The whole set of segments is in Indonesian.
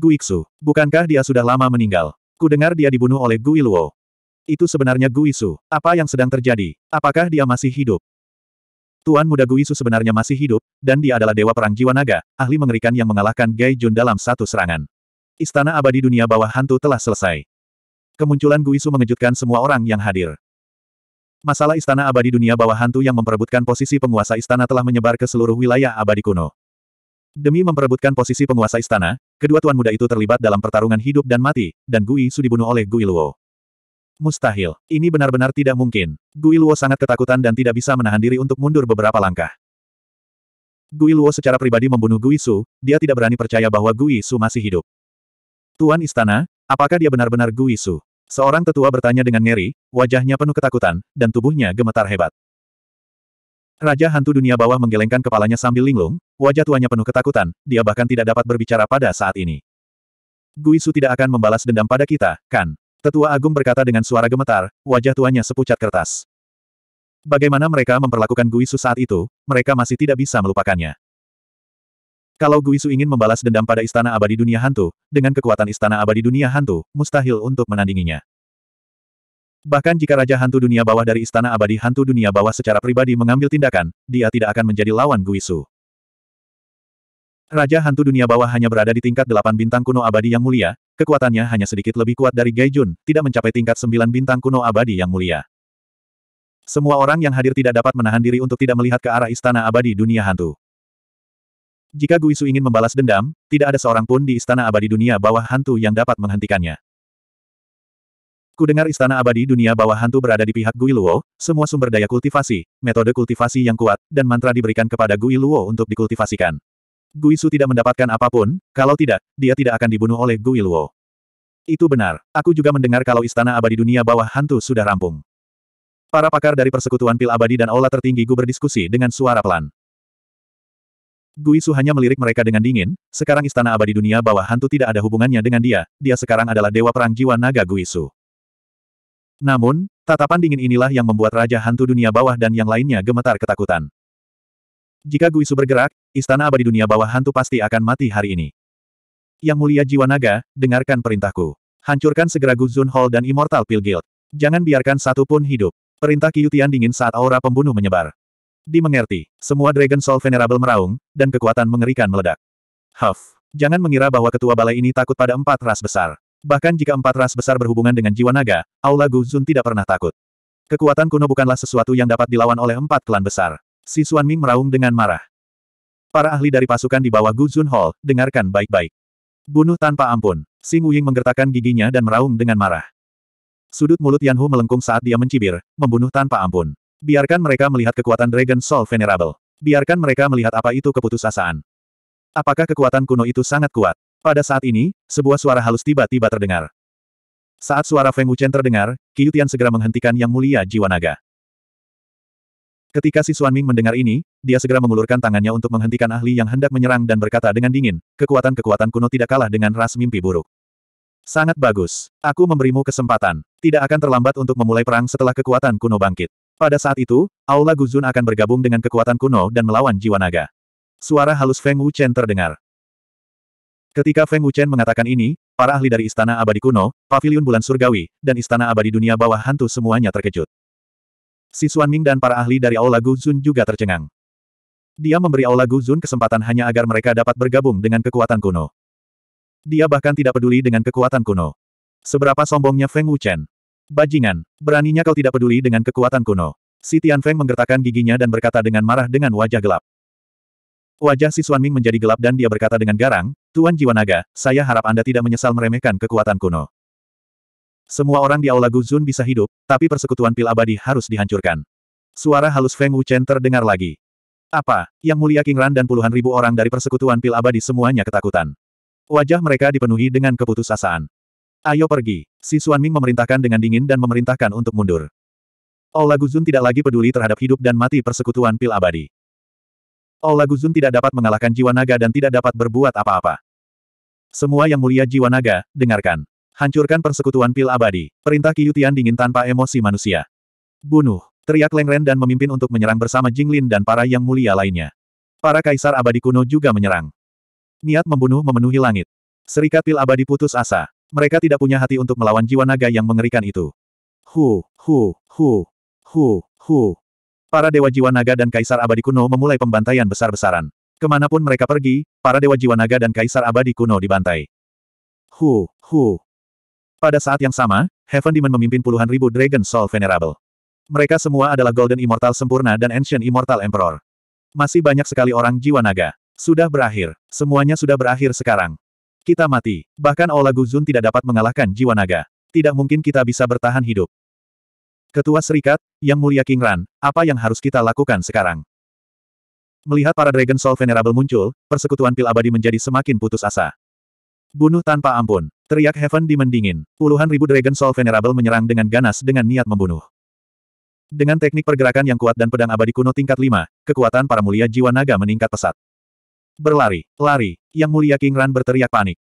Guixu, bukankah dia sudah lama meninggal? Kudengar dia dibunuh oleh Guiluo. Itu sebenarnya Guisu. Apa yang sedang terjadi? Apakah dia masih hidup? Tuan muda Guisu sebenarnya masih hidup, dan dia adalah dewa perang jiwa naga, ahli mengerikan yang mengalahkan Gai Jun dalam satu serangan. Istana abadi dunia bawah hantu telah selesai. Kemunculan Guisu mengejutkan semua orang yang hadir. Masalah istana abadi dunia bawah hantu yang memperebutkan posisi penguasa istana telah menyebar ke seluruh wilayah abadi kuno. Demi memperebutkan posisi penguasa istana, kedua tuan muda itu terlibat dalam pertarungan hidup dan mati, dan Gui Su dibunuh oleh Gui Luo. Mustahil, ini benar-benar tidak mungkin. Gui Luo sangat ketakutan dan tidak bisa menahan diri untuk mundur beberapa langkah. Gui Luo secara pribadi membunuh Gui Su, dia tidak berani percaya bahwa Gui Su masih hidup. Tuan istana, apakah dia benar-benar Gui Su? Seorang tetua bertanya dengan ngeri, wajahnya penuh ketakutan, dan tubuhnya gemetar hebat. Raja hantu dunia bawah menggelengkan kepalanya sambil linglung, wajah tuanya penuh ketakutan, dia bahkan tidak dapat berbicara pada saat ini. Guisu tidak akan membalas dendam pada kita, kan? Tetua Agung berkata dengan suara gemetar, wajah tuanya sepucat kertas. Bagaimana mereka memperlakukan Guisu saat itu, mereka masih tidak bisa melupakannya. Kalau Guisu ingin membalas dendam pada Istana Abadi Dunia Hantu, dengan kekuatan Istana Abadi Dunia Hantu, mustahil untuk menandinginya. Bahkan jika Raja Hantu Dunia Bawah dari Istana Abadi Hantu Dunia Bawah secara pribadi mengambil tindakan, dia tidak akan menjadi lawan Guisu. Raja Hantu Dunia Bawah hanya berada di tingkat 8 bintang kuno abadi yang mulia, kekuatannya hanya sedikit lebih kuat dari Gaijun, tidak mencapai tingkat 9 bintang kuno abadi yang mulia. Semua orang yang hadir tidak dapat menahan diri untuk tidak melihat ke arah istana abadi dunia hantu. Jika Guisu ingin membalas dendam, tidak ada seorang pun di istana abadi dunia bawah hantu yang dapat menghentikannya. Kudengar istana abadi dunia bawah hantu berada di pihak Gui Luo, semua sumber daya kultivasi, metode kultivasi yang kuat, dan mantra diberikan kepada Gui Luo untuk dikultivasikan. Gui Su tidak mendapatkan apapun, kalau tidak, dia tidak akan dibunuh oleh Gui Luo. Itu benar, aku juga mendengar kalau istana abadi dunia bawah hantu sudah rampung. Para pakar dari persekutuan pil abadi dan aula tertinggi Gu berdiskusi dengan suara pelan. Gui Su hanya melirik mereka dengan dingin, sekarang istana abadi dunia bawah hantu tidak ada hubungannya dengan dia, dia sekarang adalah dewa perang jiwa naga Gui Su. Namun, tatapan dingin inilah yang membuat Raja Hantu Dunia Bawah dan yang lainnya gemetar ketakutan. Jika Guisu bergerak, Istana Abadi Dunia Bawah Hantu pasti akan mati hari ini. Yang mulia jiwa naga, dengarkan perintahku. Hancurkan segera Guzun Hall dan Immortal Pill Guild. Jangan biarkan satu pun hidup. Perintah Kiyutian dingin saat aura pembunuh menyebar. Dimengerti, semua Dragon Soul Venerable meraung, dan kekuatan mengerikan meledak. Huff, jangan mengira bahwa ketua balai ini takut pada empat ras besar. Bahkan jika empat ras besar berhubungan dengan jiwa naga, Aula Guzun tidak pernah takut. Kekuatan kuno bukanlah sesuatu yang dapat dilawan oleh empat klan besar. Si Xuan Ming meraung dengan marah. Para ahli dari pasukan di bawah Guzun Hall, dengarkan baik-baik. Bunuh tanpa ampun. Sing Wuying menggertakkan giginya dan meraung dengan marah. Sudut mulut Yanhu melengkung saat dia mencibir, membunuh tanpa ampun. Biarkan mereka melihat kekuatan Dragon Soul Venerable. Biarkan mereka melihat apa itu keputusasaan. Apakah kekuatan kuno itu sangat kuat? Pada saat ini, sebuah suara halus tiba-tiba terdengar. Saat suara Feng Wuchen terdengar, Qiyutian segera menghentikan Yang Mulia Jiwa Naga. Ketika si Ming mendengar ini, dia segera mengulurkan tangannya untuk menghentikan ahli yang hendak menyerang dan berkata dengan dingin, kekuatan-kekuatan kuno tidak kalah dengan ras mimpi buruk. Sangat bagus. Aku memberimu kesempatan. Tidak akan terlambat untuk memulai perang setelah kekuatan kuno bangkit. Pada saat itu, Aula Guzun akan bergabung dengan kekuatan kuno dan melawan jiwa naga. Suara halus Feng Wuchen terdengar. Ketika Feng Wuchen mengatakan ini, para ahli dari Istana Abadi Kuno, Paviliun Bulan Surgawi, dan Istana Abadi Dunia Bawah Hantu semuanya terkejut. Si Ming dan para ahli dari Aula Guzun juga tercengang. Dia memberi Aula Guzun kesempatan hanya agar mereka dapat bergabung dengan kekuatan kuno. Dia bahkan tidak peduli dengan kekuatan kuno. Seberapa sombongnya Feng Wuchen. Bajingan, beraninya kau tidak peduli dengan kekuatan kuno. Si Tian Feng menggertakkan giginya dan berkata dengan marah dengan wajah gelap. Wajah si Xuanming menjadi gelap dan dia berkata dengan garang, Tuan Jiwa Naga, saya harap Anda tidak menyesal meremehkan kekuatan kuno. Semua orang di Aula Guzun bisa hidup, tapi persekutuan pil abadi harus dihancurkan. Suara halus Feng Wuchen terdengar lagi. Apa? Yang mulia King Ran dan puluhan ribu orang dari persekutuan pil abadi semuanya ketakutan. Wajah mereka dipenuhi dengan keputusasaan. Ayo pergi. Si Xuanming memerintahkan dengan dingin dan memerintahkan untuk mundur. Aula Guzun tidak lagi peduli terhadap hidup dan mati persekutuan pil abadi. Oh, Guzun tidak dapat mengalahkan jiwa naga dan tidak dapat berbuat apa-apa. Semua yang mulia jiwa naga, dengarkan. Hancurkan persekutuan pil abadi. Perintah Kiyutian dingin tanpa emosi manusia. Bunuh. Teriak Lengren dan memimpin untuk menyerang bersama Jinglin dan para yang mulia lainnya. Para kaisar abadi kuno juga menyerang. Niat membunuh memenuhi langit. Serikat pil abadi putus asa. Mereka tidak punya hati untuk melawan jiwa naga yang mengerikan itu. Hu, hu, hu, hu, hu. Para Dewa Jiwa Naga dan Kaisar Abadi Kuno memulai pembantaian besar-besaran. Kemanapun mereka pergi, para Dewa Jiwa Naga dan Kaisar Abadi Kuno dibantai. Hu, hu. Pada saat yang sama, Heaven Demon memimpin puluhan ribu Dragon Soul Venerable. Mereka semua adalah Golden Immortal Sempurna dan Ancient Immortal Emperor. Masih banyak sekali orang Jiwa Naga. Sudah berakhir. Semuanya sudah berakhir sekarang. Kita mati. Bahkan Ola Guzun tidak dapat mengalahkan Jiwa Naga. Tidak mungkin kita bisa bertahan hidup. Ketua Serikat, Yang Mulia King Ran, apa yang harus kita lakukan sekarang? Melihat para Dragon Soul Venerable muncul, persekutuan pil abadi menjadi semakin putus asa. Bunuh tanpa ampun, teriak Heaven di mendingin, puluhan ribu Dragon Soul Venerable menyerang dengan ganas dengan niat membunuh. Dengan teknik pergerakan yang kuat dan pedang abadi kuno tingkat 5, kekuatan para mulia jiwa naga meningkat pesat. Berlari, lari, Yang Mulia King Ran berteriak panik.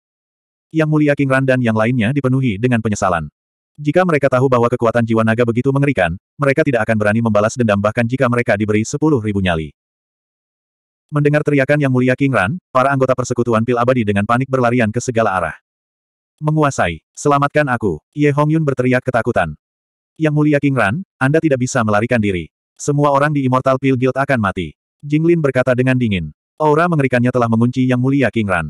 Yang Mulia King Ran dan yang lainnya dipenuhi dengan penyesalan. Jika mereka tahu bahwa kekuatan jiwa naga begitu mengerikan, mereka tidak akan berani membalas dendam bahkan jika mereka diberi sepuluh ribu nyali. Mendengar teriakan yang mulia King Ran, para anggota persekutuan pil abadi dengan panik berlarian ke segala arah. Menguasai, selamatkan aku, Ye Hongyun berteriak ketakutan. Yang mulia King Ran, Anda tidak bisa melarikan diri. Semua orang di Immortal Pill Guild akan mati. Jinglin berkata dengan dingin. Aura mengerikannya telah mengunci Yang Mulia King Ran.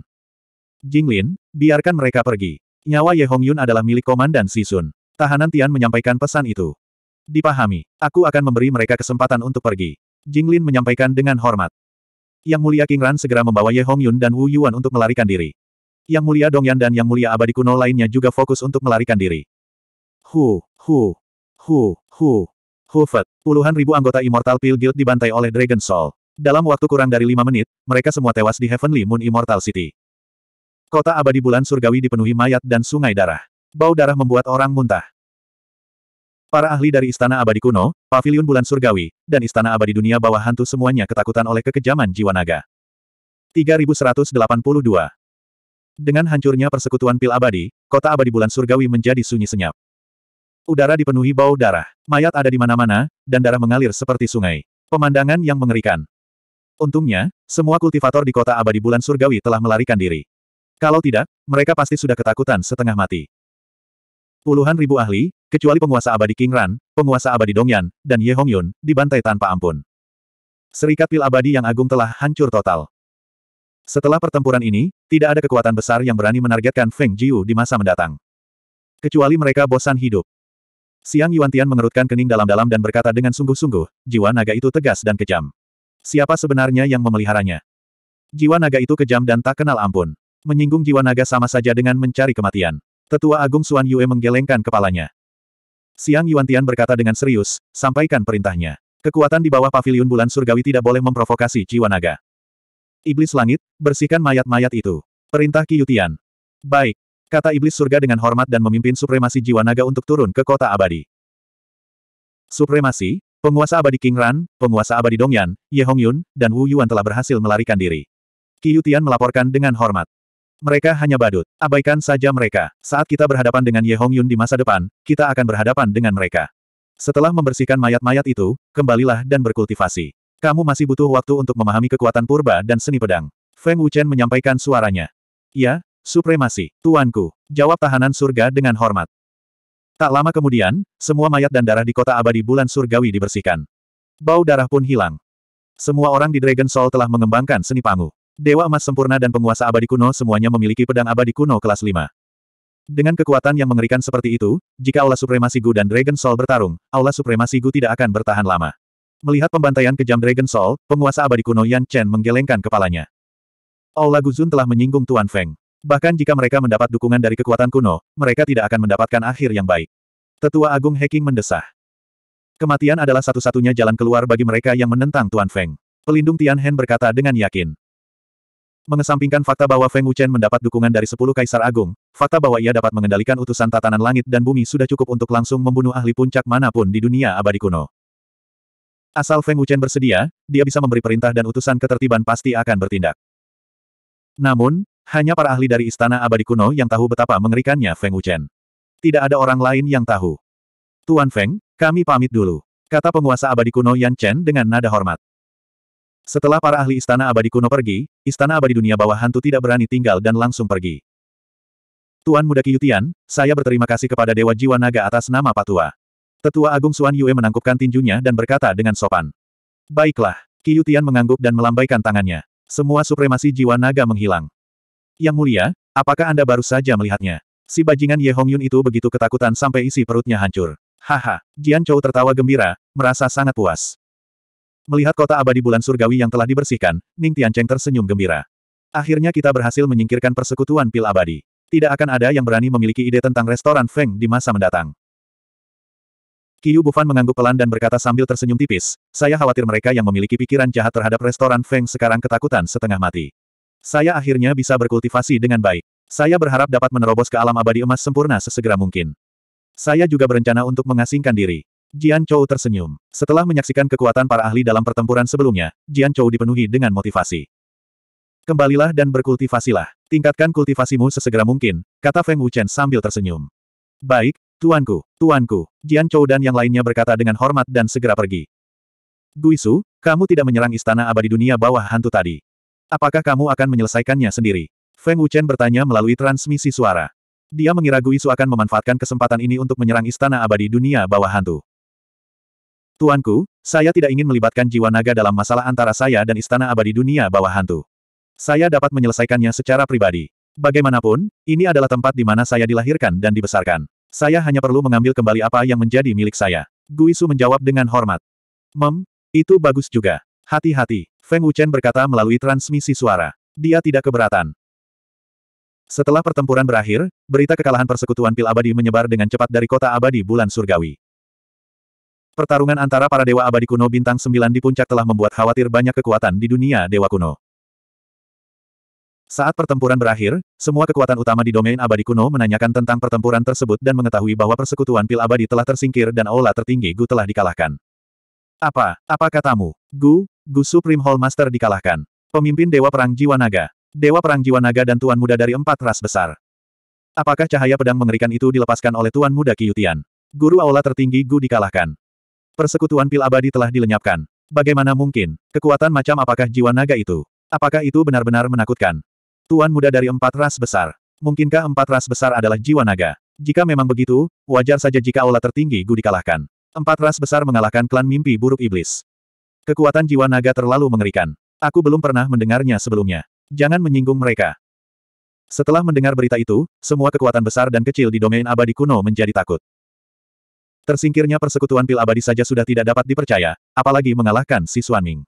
Jinglin, biarkan mereka pergi. Nyawa Ye Hongyun adalah milik Komandan Sisun. Tahanan Tian menyampaikan pesan itu. Dipahami, aku akan memberi mereka kesempatan untuk pergi. Jinglin menyampaikan dengan hormat. Yang Mulia King Ran segera membawa Ye Hongyun dan Wu Yuan untuk melarikan diri. Yang Mulia Dongyan dan Yang Mulia Abadi Kuno lainnya juga fokus untuk melarikan diri. Hu, hu, hu, hu, hu fat. Puluhan ribu anggota Immortal Pill Guild dibantai oleh Dragon Soul. Dalam waktu kurang dari lima menit, mereka semua tewas di Heavenly Moon Immortal City. Kota abadi bulan surgawi dipenuhi mayat dan sungai darah. Bau darah membuat orang muntah. Para ahli dari Istana Abadi Kuno, Paviliun Bulan Surgawi, dan Istana Abadi Dunia Bawah Hantu semuanya ketakutan oleh kekejaman jiwa naga. 3182 Dengan hancurnya persekutuan pil abadi, kota abadi bulan surgawi menjadi sunyi senyap. Udara dipenuhi bau darah, mayat ada di mana-mana, dan darah mengalir seperti sungai. Pemandangan yang mengerikan. Untungnya, semua kultivator di kota abadi bulan surgawi telah melarikan diri. Kalau tidak, mereka pasti sudah ketakutan setengah mati. Puluhan ribu ahli, kecuali penguasa abadi King Ran, penguasa abadi Dongyan, dan Ye Hongyun, dibantai tanpa ampun. Serikat pil abadi yang agung telah hancur total. Setelah pertempuran ini, tidak ada kekuatan besar yang berani menargetkan Feng Jiu di masa mendatang. Kecuali mereka bosan hidup. Siang Tian mengerutkan kening dalam-dalam dan berkata dengan sungguh-sungguh, jiwa naga itu tegas dan kejam. Siapa sebenarnya yang memeliharanya? Jiwa naga itu kejam dan tak kenal ampun. Menyinggung jiwa naga sama saja dengan mencari kematian. Tetua Agung Suan Yue menggelengkan kepalanya. Siang Yuan Tian berkata dengan serius, sampaikan perintahnya. Kekuatan di bawah pavilion bulan surgawi tidak boleh memprovokasi jiwa naga. Iblis langit, bersihkan mayat-mayat itu. Perintah Qiutian. Baik, kata iblis surga dengan hormat dan memimpin supremasi jiwa naga untuk turun ke kota abadi. Supremasi, penguasa abadi King Ran, penguasa abadi Dongyan, Ye Hongyun, dan Wu Yuan telah berhasil melarikan diri. Qiutian melaporkan dengan hormat. Mereka hanya badut. Abaikan saja mereka. Saat kita berhadapan dengan Ye Hong Yun di masa depan, kita akan berhadapan dengan mereka. Setelah membersihkan mayat-mayat itu, kembalilah dan berkultivasi. Kamu masih butuh waktu untuk memahami kekuatan purba dan seni pedang. Feng Wuchen menyampaikan suaranya. Ya, supremasi, tuanku, jawab tahanan surga dengan hormat. Tak lama kemudian, semua mayat dan darah di kota abadi bulan surgawi dibersihkan. Bau darah pun hilang. Semua orang di Dragon Soul telah mengembangkan seni pangu. Dewa emas sempurna dan penguasa abadi kuno semuanya memiliki pedang abadi kuno kelas 5. Dengan kekuatan yang mengerikan seperti itu, jika Aula Supremasi Gu dan Dragon Soul bertarung, Aula Supremasi Gu tidak akan bertahan lama. Melihat pembantaian kejam Dragon Soul, penguasa abadi kuno Yan Chen menggelengkan kepalanya. Aula Guzun telah menyinggung Tuan Feng. Bahkan jika mereka mendapat dukungan dari kekuatan kuno, mereka tidak akan mendapatkan akhir yang baik. Tetua Agung Heking mendesah. Kematian adalah satu-satunya jalan keluar bagi mereka yang menentang Tuan Feng. Pelindung Tian Hen berkata dengan yakin. Mengesampingkan fakta bahwa Feng Wuchen mendapat dukungan dari sepuluh kaisar agung, fakta bahwa ia dapat mengendalikan utusan tatanan langit dan bumi sudah cukup untuk langsung membunuh ahli puncak manapun di dunia abadi kuno. Asal Feng Wuchen bersedia, dia bisa memberi perintah dan utusan ketertiban pasti akan bertindak. Namun, hanya para ahli dari istana abadi kuno yang tahu betapa mengerikannya Feng Wuchen. Tidak ada orang lain yang tahu. Tuan Feng, kami pamit dulu. Kata penguasa abadi kuno Yan Chen dengan nada hormat. Setelah para ahli istana abadi kuno pergi, istana abadi dunia bawah hantu tidak berani tinggal dan langsung pergi. Tuan Muda Kiyutian, saya berterima kasih kepada Dewa Jiwa Naga atas nama Patua. Tetua Agung Suan Yue menangkupkan tinjunya dan berkata dengan sopan. Baiklah, Kiyutian mengangguk dan melambaikan tangannya. Semua supremasi jiwa naga menghilang. Yang mulia, apakah Anda baru saja melihatnya? Si bajingan Ye Hongyun itu begitu ketakutan sampai isi perutnya hancur. Haha, Jian Chou tertawa gembira, merasa sangat puas. Melihat kota abadi bulan surgawi yang telah dibersihkan, Ning Tiancheng tersenyum gembira. Akhirnya kita berhasil menyingkirkan persekutuan pil abadi. Tidak akan ada yang berani memiliki ide tentang restoran Feng di masa mendatang. Qiu Bufan mengangguk pelan dan berkata sambil tersenyum tipis, saya khawatir mereka yang memiliki pikiran jahat terhadap restoran Feng sekarang ketakutan setengah mati. Saya akhirnya bisa berkultivasi dengan baik. Saya berharap dapat menerobos ke alam abadi emas sempurna sesegera mungkin. Saya juga berencana untuk mengasingkan diri. Jian Chou tersenyum. Setelah menyaksikan kekuatan para ahli dalam pertempuran sebelumnya, Jian Chou dipenuhi dengan motivasi. Kembalilah dan berkultivasilah. Tingkatkan kultivasimu sesegera mungkin, kata Feng Wuchen sambil tersenyum. Baik, Tuanku, Tuanku, Jian Chou dan yang lainnya berkata dengan hormat dan segera pergi. Guisu, kamu tidak menyerang istana abadi dunia bawah hantu tadi. Apakah kamu akan menyelesaikannya sendiri? Feng Wuchen bertanya melalui transmisi suara. Dia mengira Guisu akan memanfaatkan kesempatan ini untuk menyerang istana abadi dunia bawah hantu. Tuanku, saya tidak ingin melibatkan jiwa naga dalam masalah antara saya dan Istana Abadi Dunia Bawah Hantu. Saya dapat menyelesaikannya secara pribadi. Bagaimanapun, ini adalah tempat di mana saya dilahirkan dan dibesarkan. Saya hanya perlu mengambil kembali apa yang menjadi milik saya. Guisu menjawab dengan hormat. Mem, itu bagus juga. Hati-hati, Feng Wuchen berkata melalui transmisi suara. Dia tidak keberatan. Setelah pertempuran berakhir, berita kekalahan persekutuan pil abadi menyebar dengan cepat dari kota abadi bulan surgawi. Pertarungan antara para dewa abadi kuno bintang sembilan di puncak telah membuat khawatir banyak kekuatan di dunia dewa kuno. Saat pertempuran berakhir, semua kekuatan utama di domain abadi kuno menanyakan tentang pertempuran tersebut dan mengetahui bahwa persekutuan pil abadi telah tersingkir dan aula tertinggi Gu telah dikalahkan. Apa, apa katamu? Gu, Gu Supreme Hall Master dikalahkan. Pemimpin Dewa Perang Jiwa Naga. Dewa Perang Jiwa Naga dan Tuan Muda dari empat ras besar. Apakah cahaya pedang mengerikan itu dilepaskan oleh Tuan Muda Kiyutian? Guru Aula tertinggi Gu dikalahkan. Persekutuan pil abadi telah dilenyapkan. Bagaimana mungkin? Kekuatan macam apakah jiwa naga itu? Apakah itu benar-benar menakutkan? Tuan muda dari empat ras besar. Mungkinkah empat ras besar adalah jiwa naga? Jika memang begitu, wajar saja jika aula tertinggi Gu dikalahkan. Empat ras besar mengalahkan klan mimpi buruk iblis. Kekuatan jiwa naga terlalu mengerikan. Aku belum pernah mendengarnya sebelumnya. Jangan menyinggung mereka. Setelah mendengar berita itu, semua kekuatan besar dan kecil di domain abadi kuno menjadi takut. Tersingkirnya persekutuan pil abadi saja sudah tidak dapat dipercaya, apalagi mengalahkan si Ming.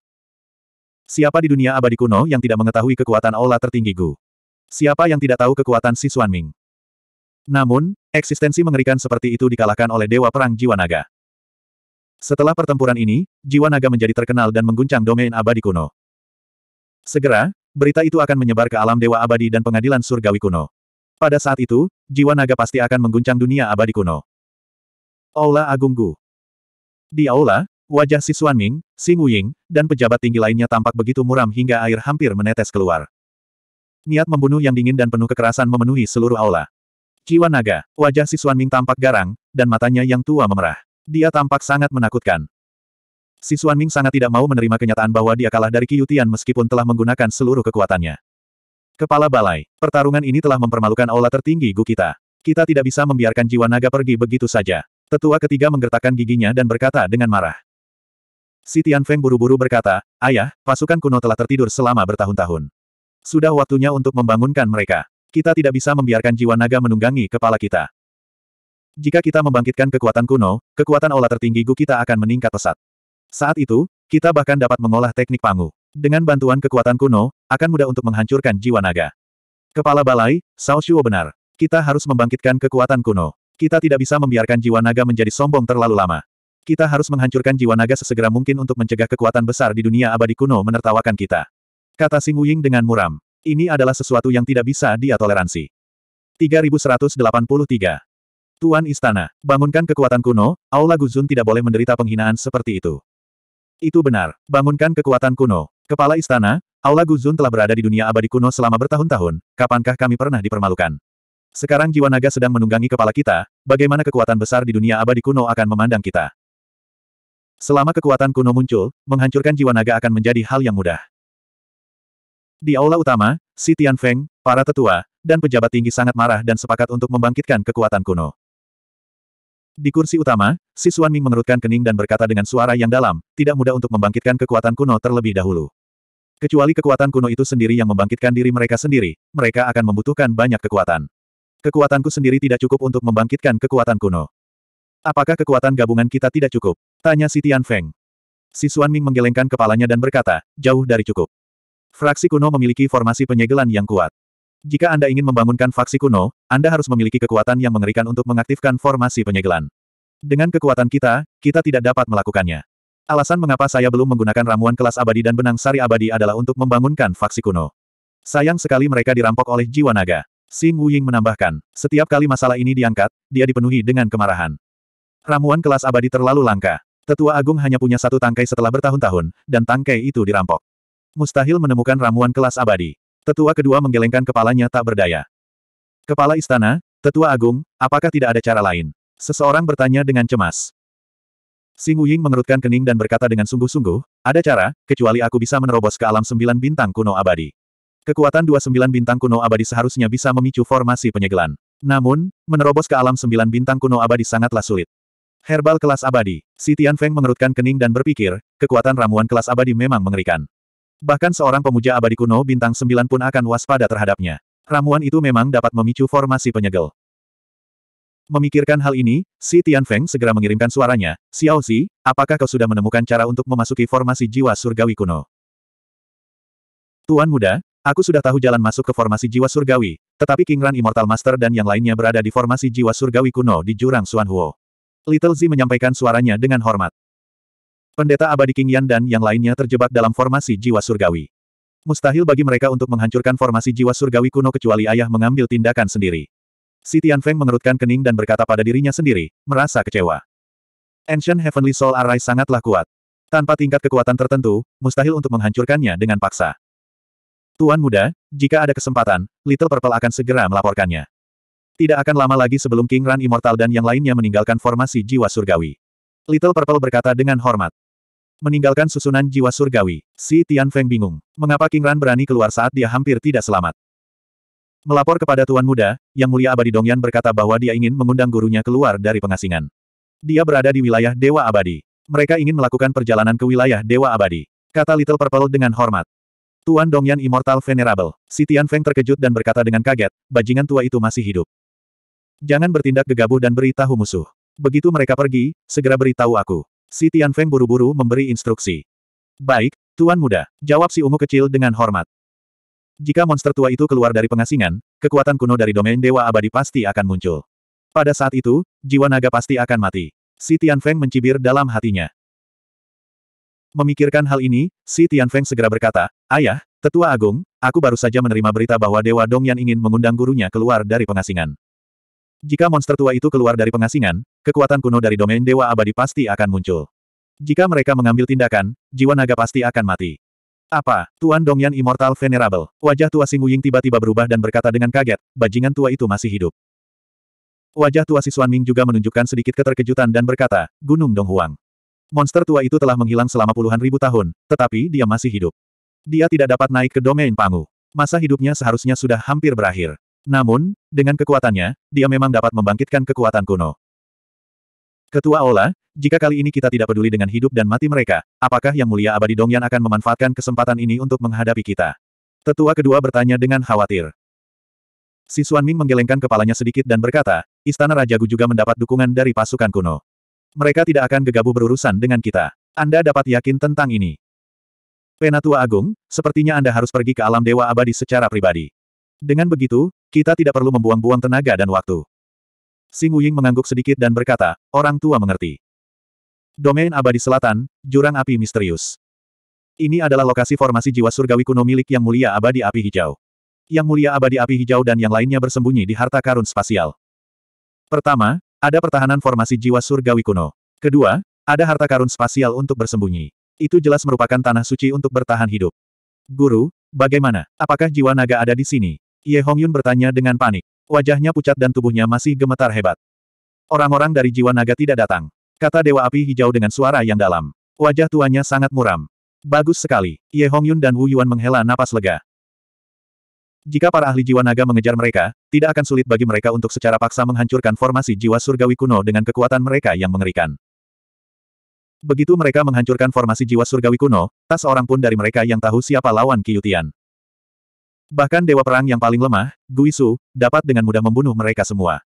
Siapa di dunia abadi kuno yang tidak mengetahui kekuatan aula tertinggi Gu? Siapa yang tidak tahu kekuatan si Ming? Namun, eksistensi mengerikan seperti itu dikalahkan oleh Dewa Perang Jiwa Naga. Setelah pertempuran ini, Jiwa Naga menjadi terkenal dan mengguncang domain abadi kuno. Segera, berita itu akan menyebar ke alam Dewa Abadi dan pengadilan surgawi kuno. Pada saat itu, jiwa naga pasti akan mengguncang dunia abadi kuno. Aula Agunggu. Di aula, wajah si Ming, si Ying, dan pejabat tinggi lainnya tampak begitu muram hingga air hampir menetes keluar. Niat membunuh yang dingin dan penuh kekerasan memenuhi seluruh aula. Jiwa naga, wajah si Ming tampak garang, dan matanya yang tua memerah. Dia tampak sangat menakutkan. Si Ming sangat tidak mau menerima kenyataan bahwa dia kalah dari Qiyutian meskipun telah menggunakan seluruh kekuatannya. Kepala Balai, pertarungan ini telah mempermalukan aula tertinggi Gu kita. Kita tidak bisa membiarkan jiwa naga pergi begitu saja. Tetua ketiga menggertakkan giginya dan berkata dengan marah. Si Tianfeng buru-buru berkata, Ayah, pasukan kuno telah tertidur selama bertahun-tahun. Sudah waktunya untuk membangunkan mereka. Kita tidak bisa membiarkan jiwa naga menunggangi kepala kita. Jika kita membangkitkan kekuatan kuno, kekuatan olah tertinggi Gu kita akan meningkat pesat. Saat itu, kita bahkan dapat mengolah teknik pangu. Dengan bantuan kekuatan kuno, akan mudah untuk menghancurkan jiwa naga. Kepala balai, Sao Shuo benar. Kita harus membangkitkan kekuatan kuno. Kita tidak bisa membiarkan jiwa naga menjadi sombong terlalu lama. Kita harus menghancurkan jiwa naga sesegera mungkin untuk mencegah kekuatan besar di dunia abadi kuno menertawakan kita. Kata Sing Wuying dengan muram. Ini adalah sesuatu yang tidak bisa dia toleransi. 3183. Tuan Istana, bangunkan kekuatan kuno, Aula Guzun tidak boleh menderita penghinaan seperti itu. Itu benar, bangunkan kekuatan kuno. Kepala Istana, Aula Guzun telah berada di dunia abadi kuno selama bertahun-tahun, kapankah kami pernah dipermalukan? Sekarang jiwa naga sedang menunggangi kepala kita, bagaimana kekuatan besar di dunia abadi kuno akan memandang kita. Selama kekuatan kuno muncul, menghancurkan jiwa naga akan menjadi hal yang mudah. Di aula utama, Si Tian Feng, para tetua, dan pejabat tinggi sangat marah dan sepakat untuk membangkitkan kekuatan kuno. Di kursi utama, Si Suan Ming mengerutkan kening dan berkata dengan suara yang dalam, tidak mudah untuk membangkitkan kekuatan kuno terlebih dahulu. Kecuali kekuatan kuno itu sendiri yang membangkitkan diri mereka sendiri, mereka akan membutuhkan banyak kekuatan. Kekuatanku sendiri tidak cukup untuk membangkitkan kekuatan kuno. Apakah kekuatan gabungan kita tidak cukup? Tanya si Tian Feng. Si Xuan Ming menggelengkan kepalanya dan berkata, jauh dari cukup. Fraksi kuno memiliki formasi penyegelan yang kuat. Jika Anda ingin membangunkan faksi kuno, Anda harus memiliki kekuatan yang mengerikan untuk mengaktifkan formasi penyegelan. Dengan kekuatan kita, kita tidak dapat melakukannya. Alasan mengapa saya belum menggunakan ramuan kelas abadi dan benang sari abadi adalah untuk membangunkan faksi kuno. Sayang sekali mereka dirampok oleh jiwa naga. Xing Wuying menambahkan, setiap kali masalah ini diangkat, dia dipenuhi dengan kemarahan. Ramuan kelas abadi terlalu langka. Tetua Agung hanya punya satu tangkai setelah bertahun-tahun, dan tangkai itu dirampok. Mustahil menemukan ramuan kelas abadi. Tetua kedua menggelengkan kepalanya tak berdaya. Kepala istana, Tetua Agung, apakah tidak ada cara lain? Seseorang bertanya dengan cemas. Xing Wuying mengerutkan kening dan berkata dengan sungguh-sungguh, ada cara, kecuali aku bisa menerobos ke alam sembilan bintang kuno abadi. Kekuatan 29 bintang kuno abadi seharusnya bisa memicu formasi penyegelan. Namun, menerobos ke alam 9 bintang kuno abadi sangatlah sulit. Herbal kelas abadi, si Tian Feng mengerutkan kening dan berpikir, kekuatan ramuan kelas abadi memang mengerikan. Bahkan seorang pemuja abadi kuno bintang 9 pun akan waspada terhadapnya. Ramuan itu memang dapat memicu formasi penyegel. Memikirkan hal ini, si Tian Feng segera mengirimkan suaranya, Xiao Xi, apakah kau sudah menemukan cara untuk memasuki formasi jiwa surgawi kuno? Tuan muda, Aku sudah tahu jalan masuk ke formasi jiwa surgawi, tetapi King Ran Immortal Master dan yang lainnya berada di formasi jiwa surgawi kuno di jurang Suanhuo. Little Z menyampaikan suaranya dengan hormat. Pendeta abadi King Yan dan yang lainnya terjebak dalam formasi jiwa surgawi. Mustahil bagi mereka untuk menghancurkan formasi jiwa surgawi kuno kecuali ayah mengambil tindakan sendiri. Si Feng mengerutkan kening dan berkata pada dirinya sendiri, merasa kecewa. Ancient Heavenly Soul Array sangatlah kuat. Tanpa tingkat kekuatan tertentu, mustahil untuk menghancurkannya dengan paksa. Tuan muda, jika ada kesempatan, Little Purple akan segera melaporkannya. Tidak akan lama lagi sebelum King Ran Immortal dan yang lainnya meninggalkan formasi jiwa surgawi. Little Purple berkata dengan hormat. Meninggalkan susunan jiwa surgawi, si Feng bingung. Mengapa King Ran berani keluar saat dia hampir tidak selamat? Melapor kepada Tuan Muda, Yang Mulia Abadi Dongyan berkata bahwa dia ingin mengundang gurunya keluar dari pengasingan. Dia berada di wilayah Dewa Abadi. Mereka ingin melakukan perjalanan ke wilayah Dewa Abadi. Kata Little Purple dengan hormat. Tuan Dongyan Immortal Venerable. Si Feng terkejut dan berkata dengan kaget, bajingan tua itu masih hidup. Jangan bertindak gegabah dan beritahu musuh. Begitu mereka pergi, segera beritahu aku. Si Feng buru-buru memberi instruksi. Baik, Tuan Muda, jawab si ungu kecil dengan hormat. Jika monster tua itu keluar dari pengasingan, kekuatan kuno dari domain Dewa Abadi pasti akan muncul. Pada saat itu, jiwa naga pasti akan mati. Si Feng mencibir dalam hatinya. Memikirkan hal ini, si Tian Feng segera berkata, Ayah, Tetua Agung, aku baru saja menerima berita bahwa Dewa Dong Yan ingin mengundang gurunya keluar dari pengasingan. Jika monster tua itu keluar dari pengasingan, kekuatan kuno dari domain Dewa Abadi pasti akan muncul. Jika mereka mengambil tindakan, jiwa naga pasti akan mati. Apa, Tuan Dong Yan Immortal Venerable? Wajah tua Ying tiba-tiba berubah dan berkata dengan kaget, bajingan tua itu masih hidup. Wajah tua Si Ming juga menunjukkan sedikit keterkejutan dan berkata, Gunung Dong Huang. Monster tua itu telah menghilang selama puluhan ribu tahun, tetapi dia masih hidup. Dia tidak dapat naik ke domain Pangu. Masa hidupnya seharusnya sudah hampir berakhir. Namun, dengan kekuatannya, dia memang dapat membangkitkan kekuatan kuno. Ketua Ola, jika kali ini kita tidak peduli dengan hidup dan mati mereka, apakah Yang Mulia Abadi Dongyan akan memanfaatkan kesempatan ini untuk menghadapi kita? Tetua kedua bertanya dengan khawatir. Si Xuanming menggelengkan kepalanya sedikit dan berkata, Istana Raja Gu juga mendapat dukungan dari pasukan kuno. Mereka tidak akan gegabah berurusan dengan kita. Anda dapat yakin tentang ini. Penatua Agung, sepertinya Anda harus pergi ke alam dewa abadi secara pribadi. Dengan begitu, kita tidak perlu membuang-buang tenaga dan waktu. Sing Wuying mengangguk sedikit dan berkata, orang tua mengerti. Domain abadi selatan, jurang api misterius. Ini adalah lokasi formasi jiwa surgawi kuno milik Yang Mulia Abadi Api Hijau. Yang Mulia Abadi Api Hijau dan yang lainnya bersembunyi di harta karun spasial. Pertama, ada pertahanan formasi jiwa surgawi kuno. Kedua, ada harta karun spasial untuk bersembunyi. Itu jelas merupakan tanah suci untuk bertahan hidup. Guru, bagaimana? Apakah jiwa naga ada di sini? Ye Hongyun bertanya dengan panik. Wajahnya pucat dan tubuhnya masih gemetar hebat. Orang-orang dari jiwa naga tidak datang. Kata Dewa Api Hijau dengan suara yang dalam. Wajah tuanya sangat muram. Bagus sekali. Ye Hongyun dan Wu Yuan menghela napas lega. Jika para ahli jiwa naga mengejar mereka, tidak akan sulit bagi mereka untuk secara paksa menghancurkan formasi jiwa surgawi kuno dengan kekuatan mereka yang mengerikan. Begitu mereka menghancurkan formasi jiwa surgawi kuno, tak seorang pun dari mereka yang tahu siapa lawan Kiyutian. Bahkan dewa perang yang paling lemah, Guisu, dapat dengan mudah membunuh mereka semua.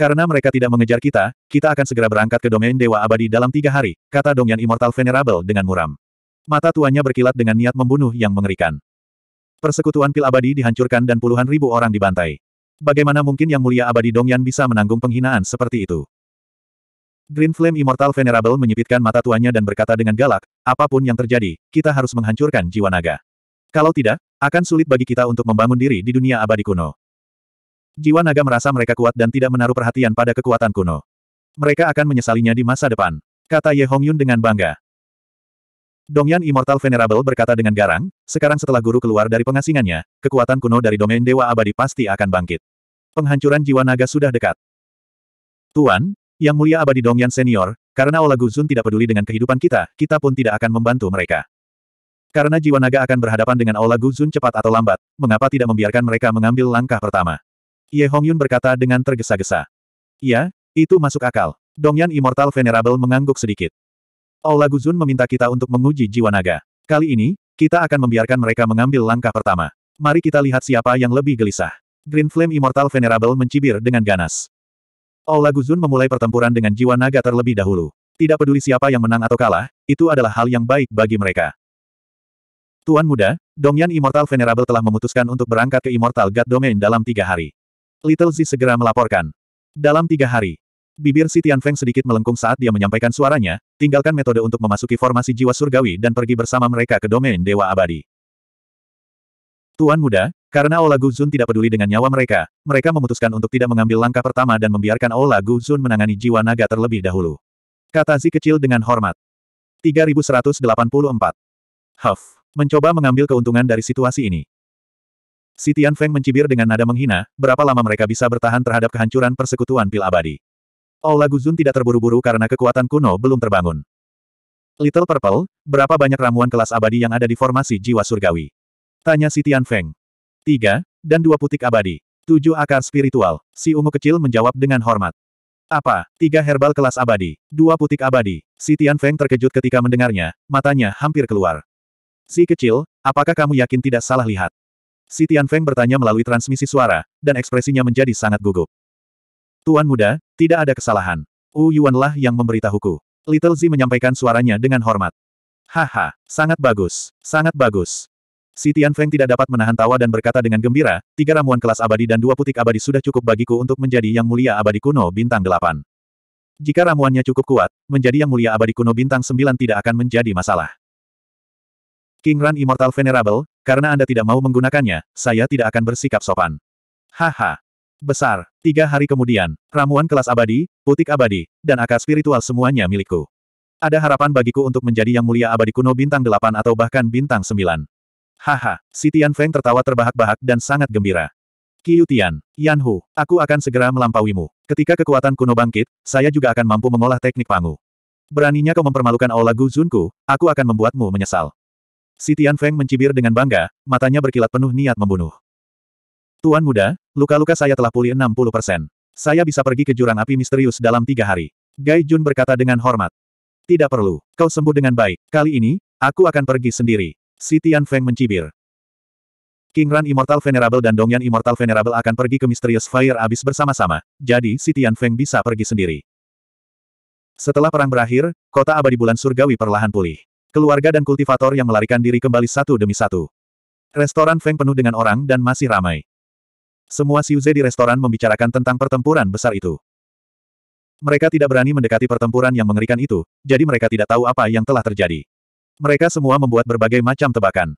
Karena mereka tidak mengejar kita, kita akan segera berangkat ke domain dewa abadi dalam tiga hari, kata Dongyan Immortal Venerable dengan muram. Mata tuanya berkilat dengan niat membunuh yang mengerikan. Persekutuan Pil Abadi dihancurkan dan puluhan ribu orang dibantai. Bagaimana mungkin Yang Mulia Abadi Dongyan bisa menanggung penghinaan seperti itu? Green Flame Immortal Venerable menyipitkan mata tuanya dan berkata dengan galak, apapun yang terjadi, kita harus menghancurkan jiwa naga. Kalau tidak, akan sulit bagi kita untuk membangun diri di dunia abadi kuno. Jiwa naga merasa mereka kuat dan tidak menaruh perhatian pada kekuatan kuno. Mereka akan menyesalinya di masa depan, kata Ye Hongyun dengan bangga. Dongyan Immortal Venerable berkata dengan garang, sekarang setelah guru keluar dari pengasingannya, kekuatan kuno dari domain Dewa Abadi pasti akan bangkit. Penghancuran jiwa naga sudah dekat. Tuan, Yang Mulia Abadi Dongyan Senior, karena Ola Guzun tidak peduli dengan kehidupan kita, kita pun tidak akan membantu mereka. Karena jiwa naga akan berhadapan dengan Ola Guzun cepat atau lambat, mengapa tidak membiarkan mereka mengambil langkah pertama? Ye Hongyun berkata dengan tergesa-gesa. Ya, itu masuk akal. Dongyan Immortal Venerable mengangguk sedikit. Guzun meminta kita untuk menguji jiwa naga. Kali ini, kita akan membiarkan mereka mengambil langkah pertama. Mari kita lihat siapa yang lebih gelisah. Green Flame Immortal Venerable mencibir dengan ganas. Guzun memulai pertempuran dengan jiwa naga terlebih dahulu. Tidak peduli siapa yang menang atau kalah, itu adalah hal yang baik bagi mereka. Tuan muda, Dongyan Immortal Venerable telah memutuskan untuk berangkat ke Immortal God Domain dalam tiga hari. Little Z segera melaporkan. Dalam tiga hari, Bibir si Feng sedikit melengkung saat dia menyampaikan suaranya, tinggalkan metode untuk memasuki formasi jiwa surgawi dan pergi bersama mereka ke domain Dewa Abadi. Tuan muda, karena Ola Guzun tidak peduli dengan nyawa mereka, mereka memutuskan untuk tidak mengambil langkah pertama dan membiarkan Ola Guzun menangani jiwa naga terlebih dahulu. Kata Zi kecil dengan hormat. 3184. Huff. Mencoba mengambil keuntungan dari situasi ini. Si Feng mencibir dengan nada menghina, berapa lama mereka bisa bertahan terhadap kehancuran persekutuan pil abadi. Oh, Guzun tidak terburu-buru karena kekuatan kuno belum terbangun. Little Purple, berapa banyak ramuan kelas abadi yang ada di formasi jiwa surgawi? Tanya si Tian Feng. Tiga, dan dua putik abadi. Tujuh akar spiritual. Si ungu kecil menjawab dengan hormat. Apa? Tiga herbal kelas abadi. Dua putik abadi. Si Tian Feng terkejut ketika mendengarnya, matanya hampir keluar. Si kecil, apakah kamu yakin tidak salah lihat? Si Tian Feng bertanya melalui transmisi suara, dan ekspresinya menjadi sangat gugup. Tuan muda, tidak ada kesalahan. Wu Yuanlah yang memberitahuku. Little Zi menyampaikan suaranya dengan hormat. Haha, sangat bagus, sangat bagus. Si Tian Feng tidak dapat menahan tawa dan berkata dengan gembira, tiga ramuan kelas abadi dan dua putik abadi sudah cukup bagiku untuk menjadi yang mulia abadi kuno bintang delapan. Jika ramuannya cukup kuat, menjadi yang mulia abadi kuno bintang sembilan tidak akan menjadi masalah. King Ran Immortal Venerable, karena Anda tidak mau menggunakannya, saya tidak akan bersikap sopan. Haha, Besar. Tiga hari kemudian, ramuan kelas abadi, putik abadi, dan akar spiritual semuanya milikku. Ada harapan bagiku untuk menjadi yang mulia abadi kuno bintang delapan atau bahkan bintang sembilan. Haha, si Tian Feng tertawa terbahak-bahak dan sangat gembira. Qiu Tian, Yan Hu, aku akan segera melampauimu. Ketika kekuatan kuno bangkit, saya juga akan mampu mengolah teknik pangu. Beraninya kau mempermalukan Aula Gu Zunku, aku akan membuatmu menyesal. Si Tian Feng mencibir dengan bangga, matanya berkilat penuh niat membunuh. Tuan muda, luka-luka saya telah pulih 60 persen. Saya bisa pergi ke jurang api misterius dalam tiga hari. Gai Jun berkata dengan hormat. Tidak perlu, kau sembuh dengan baik. Kali ini, aku akan pergi sendiri. Si Tian Feng mencibir. King Ran Immortal Venerable dan Dongyan Immortal Venerable akan pergi ke Mysterious Fire Abyss bersama-sama, jadi si Tian Feng bisa pergi sendiri. Setelah perang berakhir, kota abadi bulan surgawi perlahan pulih. Keluarga dan kultivator yang melarikan diri kembali satu demi satu. Restoran Feng penuh dengan orang dan masih ramai. Semua Siuze di restoran membicarakan tentang pertempuran besar itu. Mereka tidak berani mendekati pertempuran yang mengerikan itu, jadi mereka tidak tahu apa yang telah terjadi. Mereka semua membuat berbagai macam tebakan.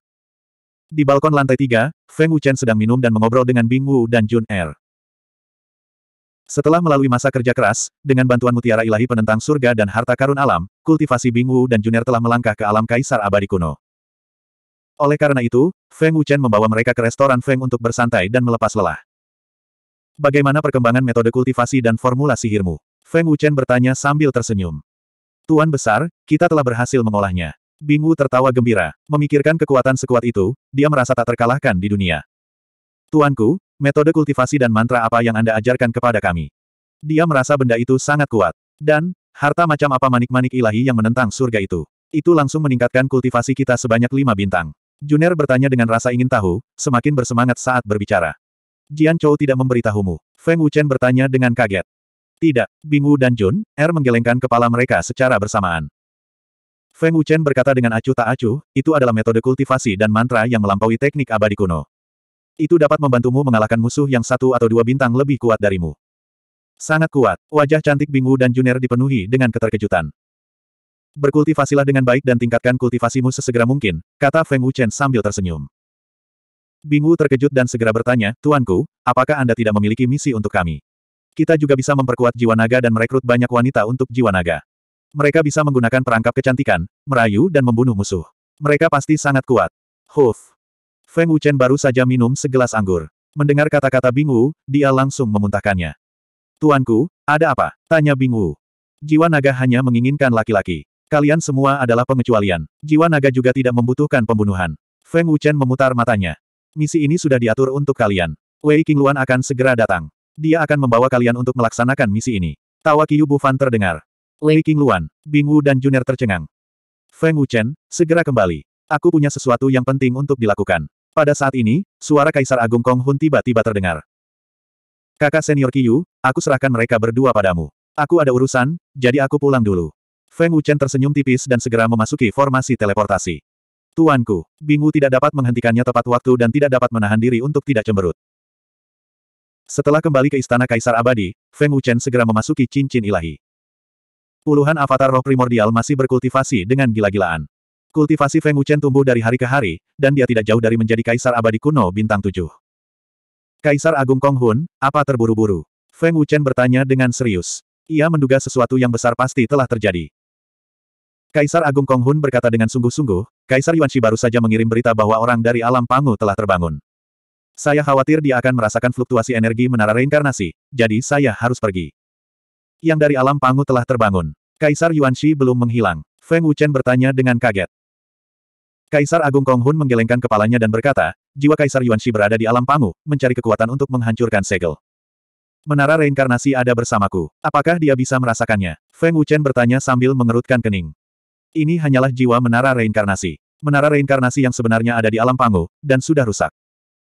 Di balkon lantai tiga, Feng Wuchen sedang minum dan mengobrol dengan Bing Wu dan Jun Er. Setelah melalui masa kerja keras, dengan bantuan mutiara ilahi penentang surga dan harta karun alam, kultivasi Bing Wu dan Jun Er telah melangkah ke alam kaisar abadi kuno. Oleh karena itu, Feng Wuchen membawa mereka ke restoran Feng untuk bersantai dan melepas lelah. Bagaimana perkembangan metode kultivasi dan formula sihirmu? Feng Wuchen bertanya sambil tersenyum. Tuan besar, kita telah berhasil mengolahnya. Bingwu tertawa gembira, memikirkan kekuatan sekuat itu, dia merasa tak terkalahkan di dunia. Tuanku, metode kultivasi dan mantra apa yang Anda ajarkan kepada kami? Dia merasa benda itu sangat kuat. Dan, harta macam apa manik-manik ilahi yang menentang surga itu? Itu langsung meningkatkan kultivasi kita sebanyak lima bintang. Juner bertanya dengan rasa ingin tahu, semakin bersemangat saat berbicara. Jian Chou tidak memberitahumu. Feng Wuchen bertanya dengan kaget. Tidak, Bingwu dan Jun, Er menggelengkan kepala mereka secara bersamaan. Feng Wuchen berkata dengan acuh tak acuh, itu adalah metode kultivasi dan mantra yang melampaui teknik abadi kuno. Itu dapat membantumu mengalahkan musuh yang satu atau dua bintang lebih kuat darimu. Sangat kuat, wajah cantik Bingwu dan Juner dipenuhi dengan keterkejutan. Berkultivasilah dengan baik dan tingkatkan kultivasimu sesegera mungkin, kata Feng Wuchen sambil tersenyum. Bingwu terkejut dan segera bertanya, Tuanku, apakah Anda tidak memiliki misi untuk kami? Kita juga bisa memperkuat jiwa naga dan merekrut banyak wanita untuk jiwa naga. Mereka bisa menggunakan perangkap kecantikan, merayu dan membunuh musuh. Mereka pasti sangat kuat. Huh. Feng Wuchen baru saja minum segelas anggur. Mendengar kata-kata Bingwu, dia langsung memuntahkannya. Tuanku, ada apa? Tanya Bingwu. Jiwa naga hanya menginginkan laki-laki. Kalian semua adalah pengecualian. Jiwa naga juga tidak membutuhkan pembunuhan. Feng Wuchen memutar matanya. Misi ini sudah diatur untuk kalian. Wei Qingluan akan segera datang. Dia akan membawa kalian untuk melaksanakan misi ini. Tawa Yu Bufan terdengar. Wei Qingluan, Bing Wu dan Junior tercengang. Feng Wuchen, segera kembali. Aku punya sesuatu yang penting untuk dilakukan. Pada saat ini, suara Kaisar Agung Kong Hun tiba-tiba terdengar. Kakak senior Yu, aku serahkan mereka berdua padamu. Aku ada urusan, jadi aku pulang dulu. Feng Wuchen tersenyum tipis dan segera memasuki formasi teleportasi. Tuanku, Bingu tidak dapat menghentikannya tepat waktu dan tidak dapat menahan diri untuk tidak cemberut. Setelah kembali ke Istana Kaisar Abadi, Feng Wuchen segera memasuki cincin ilahi. Puluhan avatar roh primordial masih berkultivasi dengan gila-gilaan. Kultivasi Feng Wuchen tumbuh dari hari ke hari, dan dia tidak jauh dari menjadi Kaisar Abadi kuno bintang tujuh. Kaisar Agung Konghun, apa terburu-buru? Feng Wuchen bertanya dengan serius. Ia menduga sesuatu yang besar pasti telah terjadi. Kaisar Agung Konghun berkata dengan sungguh-sungguh, Kaisar Yuanxi baru saja mengirim berita bahwa orang dari alam Pangu telah terbangun. Saya khawatir dia akan merasakan fluktuasi energi menara reinkarnasi, jadi saya harus pergi. Yang dari alam Pangu telah terbangun. Kaisar Yuanxi belum menghilang. Feng Wuchen bertanya dengan kaget. Kaisar Agung Konghun menggelengkan kepalanya dan berkata, jiwa Kaisar Yuanxi berada di alam Pangu, mencari kekuatan untuk menghancurkan segel. Menara reinkarnasi ada bersamaku. Apakah dia bisa merasakannya? Feng Wuchen bertanya sambil mengerutkan kening. Ini hanyalah jiwa menara reinkarnasi. Menara reinkarnasi yang sebenarnya ada di alam Panggung, dan sudah rusak.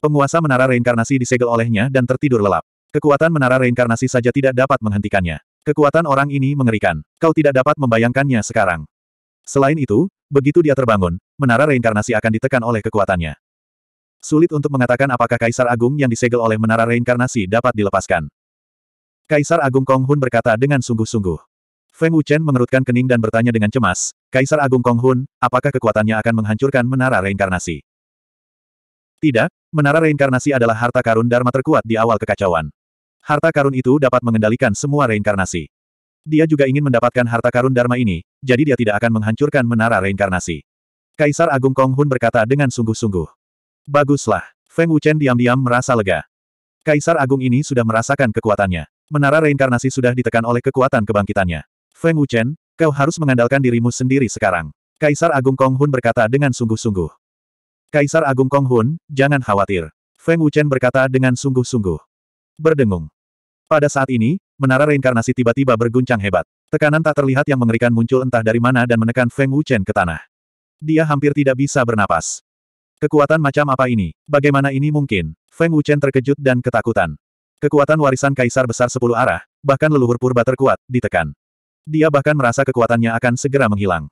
Penguasa menara reinkarnasi disegel olehnya dan tertidur lelap. Kekuatan menara reinkarnasi saja tidak dapat menghentikannya. Kekuatan orang ini mengerikan. Kau tidak dapat membayangkannya sekarang. Selain itu, begitu dia terbangun, menara reinkarnasi akan ditekan oleh kekuatannya. Sulit untuk mengatakan apakah Kaisar Agung yang disegel oleh menara reinkarnasi dapat dilepaskan. Kaisar Agung Kong Hun berkata dengan sungguh-sungguh. Feng Wuchen mengerutkan kening dan bertanya dengan cemas, Kaisar Agung Konghun, apakah kekuatannya akan menghancurkan menara reinkarnasi? Tidak, menara reinkarnasi adalah harta karun Dharma terkuat di awal kekacauan. Harta karun itu dapat mengendalikan semua reinkarnasi. Dia juga ingin mendapatkan harta karun Dharma ini, jadi dia tidak akan menghancurkan menara reinkarnasi. Kaisar Agung Konghun berkata dengan sungguh-sungguh. Baguslah. Feng Wuchen diam-diam merasa lega. Kaisar Agung ini sudah merasakan kekuatannya. Menara reinkarnasi sudah ditekan oleh kekuatan kebangkitannya. Feng Wuchen, kau harus mengandalkan dirimu sendiri sekarang. Kaisar Agung Kong Hun berkata dengan sungguh-sungguh. Kaisar Agung Kong Hun, jangan khawatir. Feng Wuchen berkata dengan sungguh-sungguh. Berdengung. Pada saat ini, menara reinkarnasi tiba-tiba berguncang hebat. Tekanan tak terlihat yang mengerikan muncul entah dari mana dan menekan Feng Wuchen ke tanah. Dia hampir tidak bisa bernapas. Kekuatan macam apa ini? Bagaimana ini mungkin? Feng Wuchen terkejut dan ketakutan. Kekuatan warisan kaisar besar sepuluh arah, bahkan leluhur purba terkuat, ditekan. Dia bahkan merasa kekuatannya akan segera menghilang.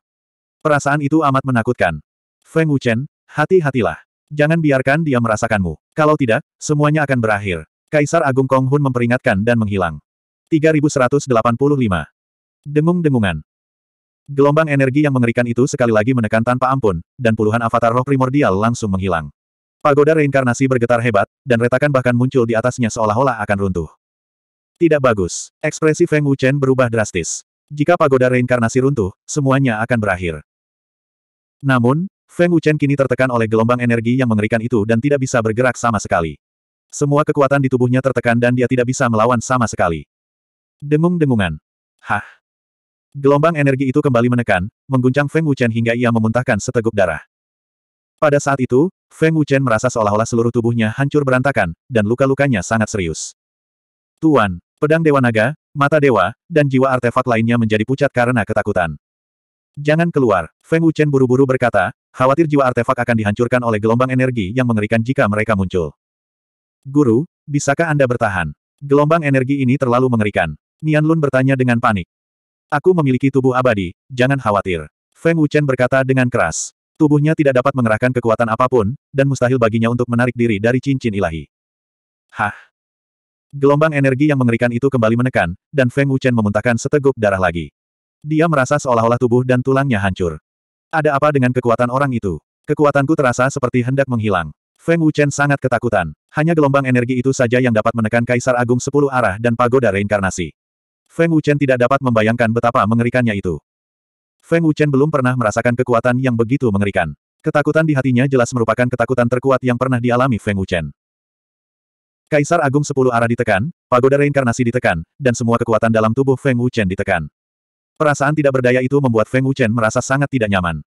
Perasaan itu amat menakutkan. Feng Wuchen, hati-hatilah. Jangan biarkan dia merasakanmu. Kalau tidak, semuanya akan berakhir. Kaisar Agung Kong Hun memperingatkan dan menghilang. 3185. Dengung-dengungan. Gelombang energi yang mengerikan itu sekali lagi menekan tanpa ampun, dan puluhan avatar roh primordial langsung menghilang. Pagoda reinkarnasi bergetar hebat, dan retakan bahkan muncul di atasnya seolah-olah akan runtuh. Tidak bagus. Ekspresi Feng Wuchen berubah drastis. Jika pagoda reinkarnasi runtuh, semuanya akan berakhir. Namun, Feng Wuchen kini tertekan oleh gelombang energi yang mengerikan itu dan tidak bisa bergerak sama sekali. Semua kekuatan di tubuhnya tertekan dan dia tidak bisa melawan sama sekali. Dengung-dengungan. Hah. Gelombang energi itu kembali menekan, mengguncang Feng Wuchen hingga ia memuntahkan seteguk darah. Pada saat itu, Feng Wuchen merasa seolah-olah seluruh tubuhnya hancur berantakan, dan luka-lukanya sangat serius. Tuan, Pedang Dewa Naga, Mata Dewa, dan jiwa artefak lainnya menjadi pucat karena ketakutan. Jangan keluar, Feng Wuchen buru-buru berkata, khawatir jiwa artefak akan dihancurkan oleh gelombang energi yang mengerikan jika mereka muncul. Guru, bisakah Anda bertahan? Gelombang energi ini terlalu mengerikan. Nian Lun bertanya dengan panik. Aku memiliki tubuh abadi, jangan khawatir. Feng Wuchen berkata dengan keras. Tubuhnya tidak dapat mengerahkan kekuatan apapun, dan mustahil baginya untuk menarik diri dari cincin ilahi. Hah? Gelombang energi yang mengerikan itu kembali menekan, dan Feng Wuchen memuntahkan seteguk darah lagi. Dia merasa seolah-olah tubuh dan tulangnya hancur. Ada apa dengan kekuatan orang itu? Kekuatanku terasa seperti hendak menghilang. Feng Wuchen sangat ketakutan. Hanya gelombang energi itu saja yang dapat menekan Kaisar Agung Sepuluh Arah dan Pagoda Reinkarnasi. Feng Wuchen tidak dapat membayangkan betapa mengerikannya itu. Feng Wuchen belum pernah merasakan kekuatan yang begitu mengerikan. Ketakutan di hatinya jelas merupakan ketakutan terkuat yang pernah dialami Feng Wuchen. Kaisar Agung Sepuluh Arah ditekan, pagoda reinkarnasi ditekan, dan semua kekuatan dalam tubuh Feng Wuchen ditekan. Perasaan tidak berdaya itu membuat Feng Wuchen merasa sangat tidak nyaman.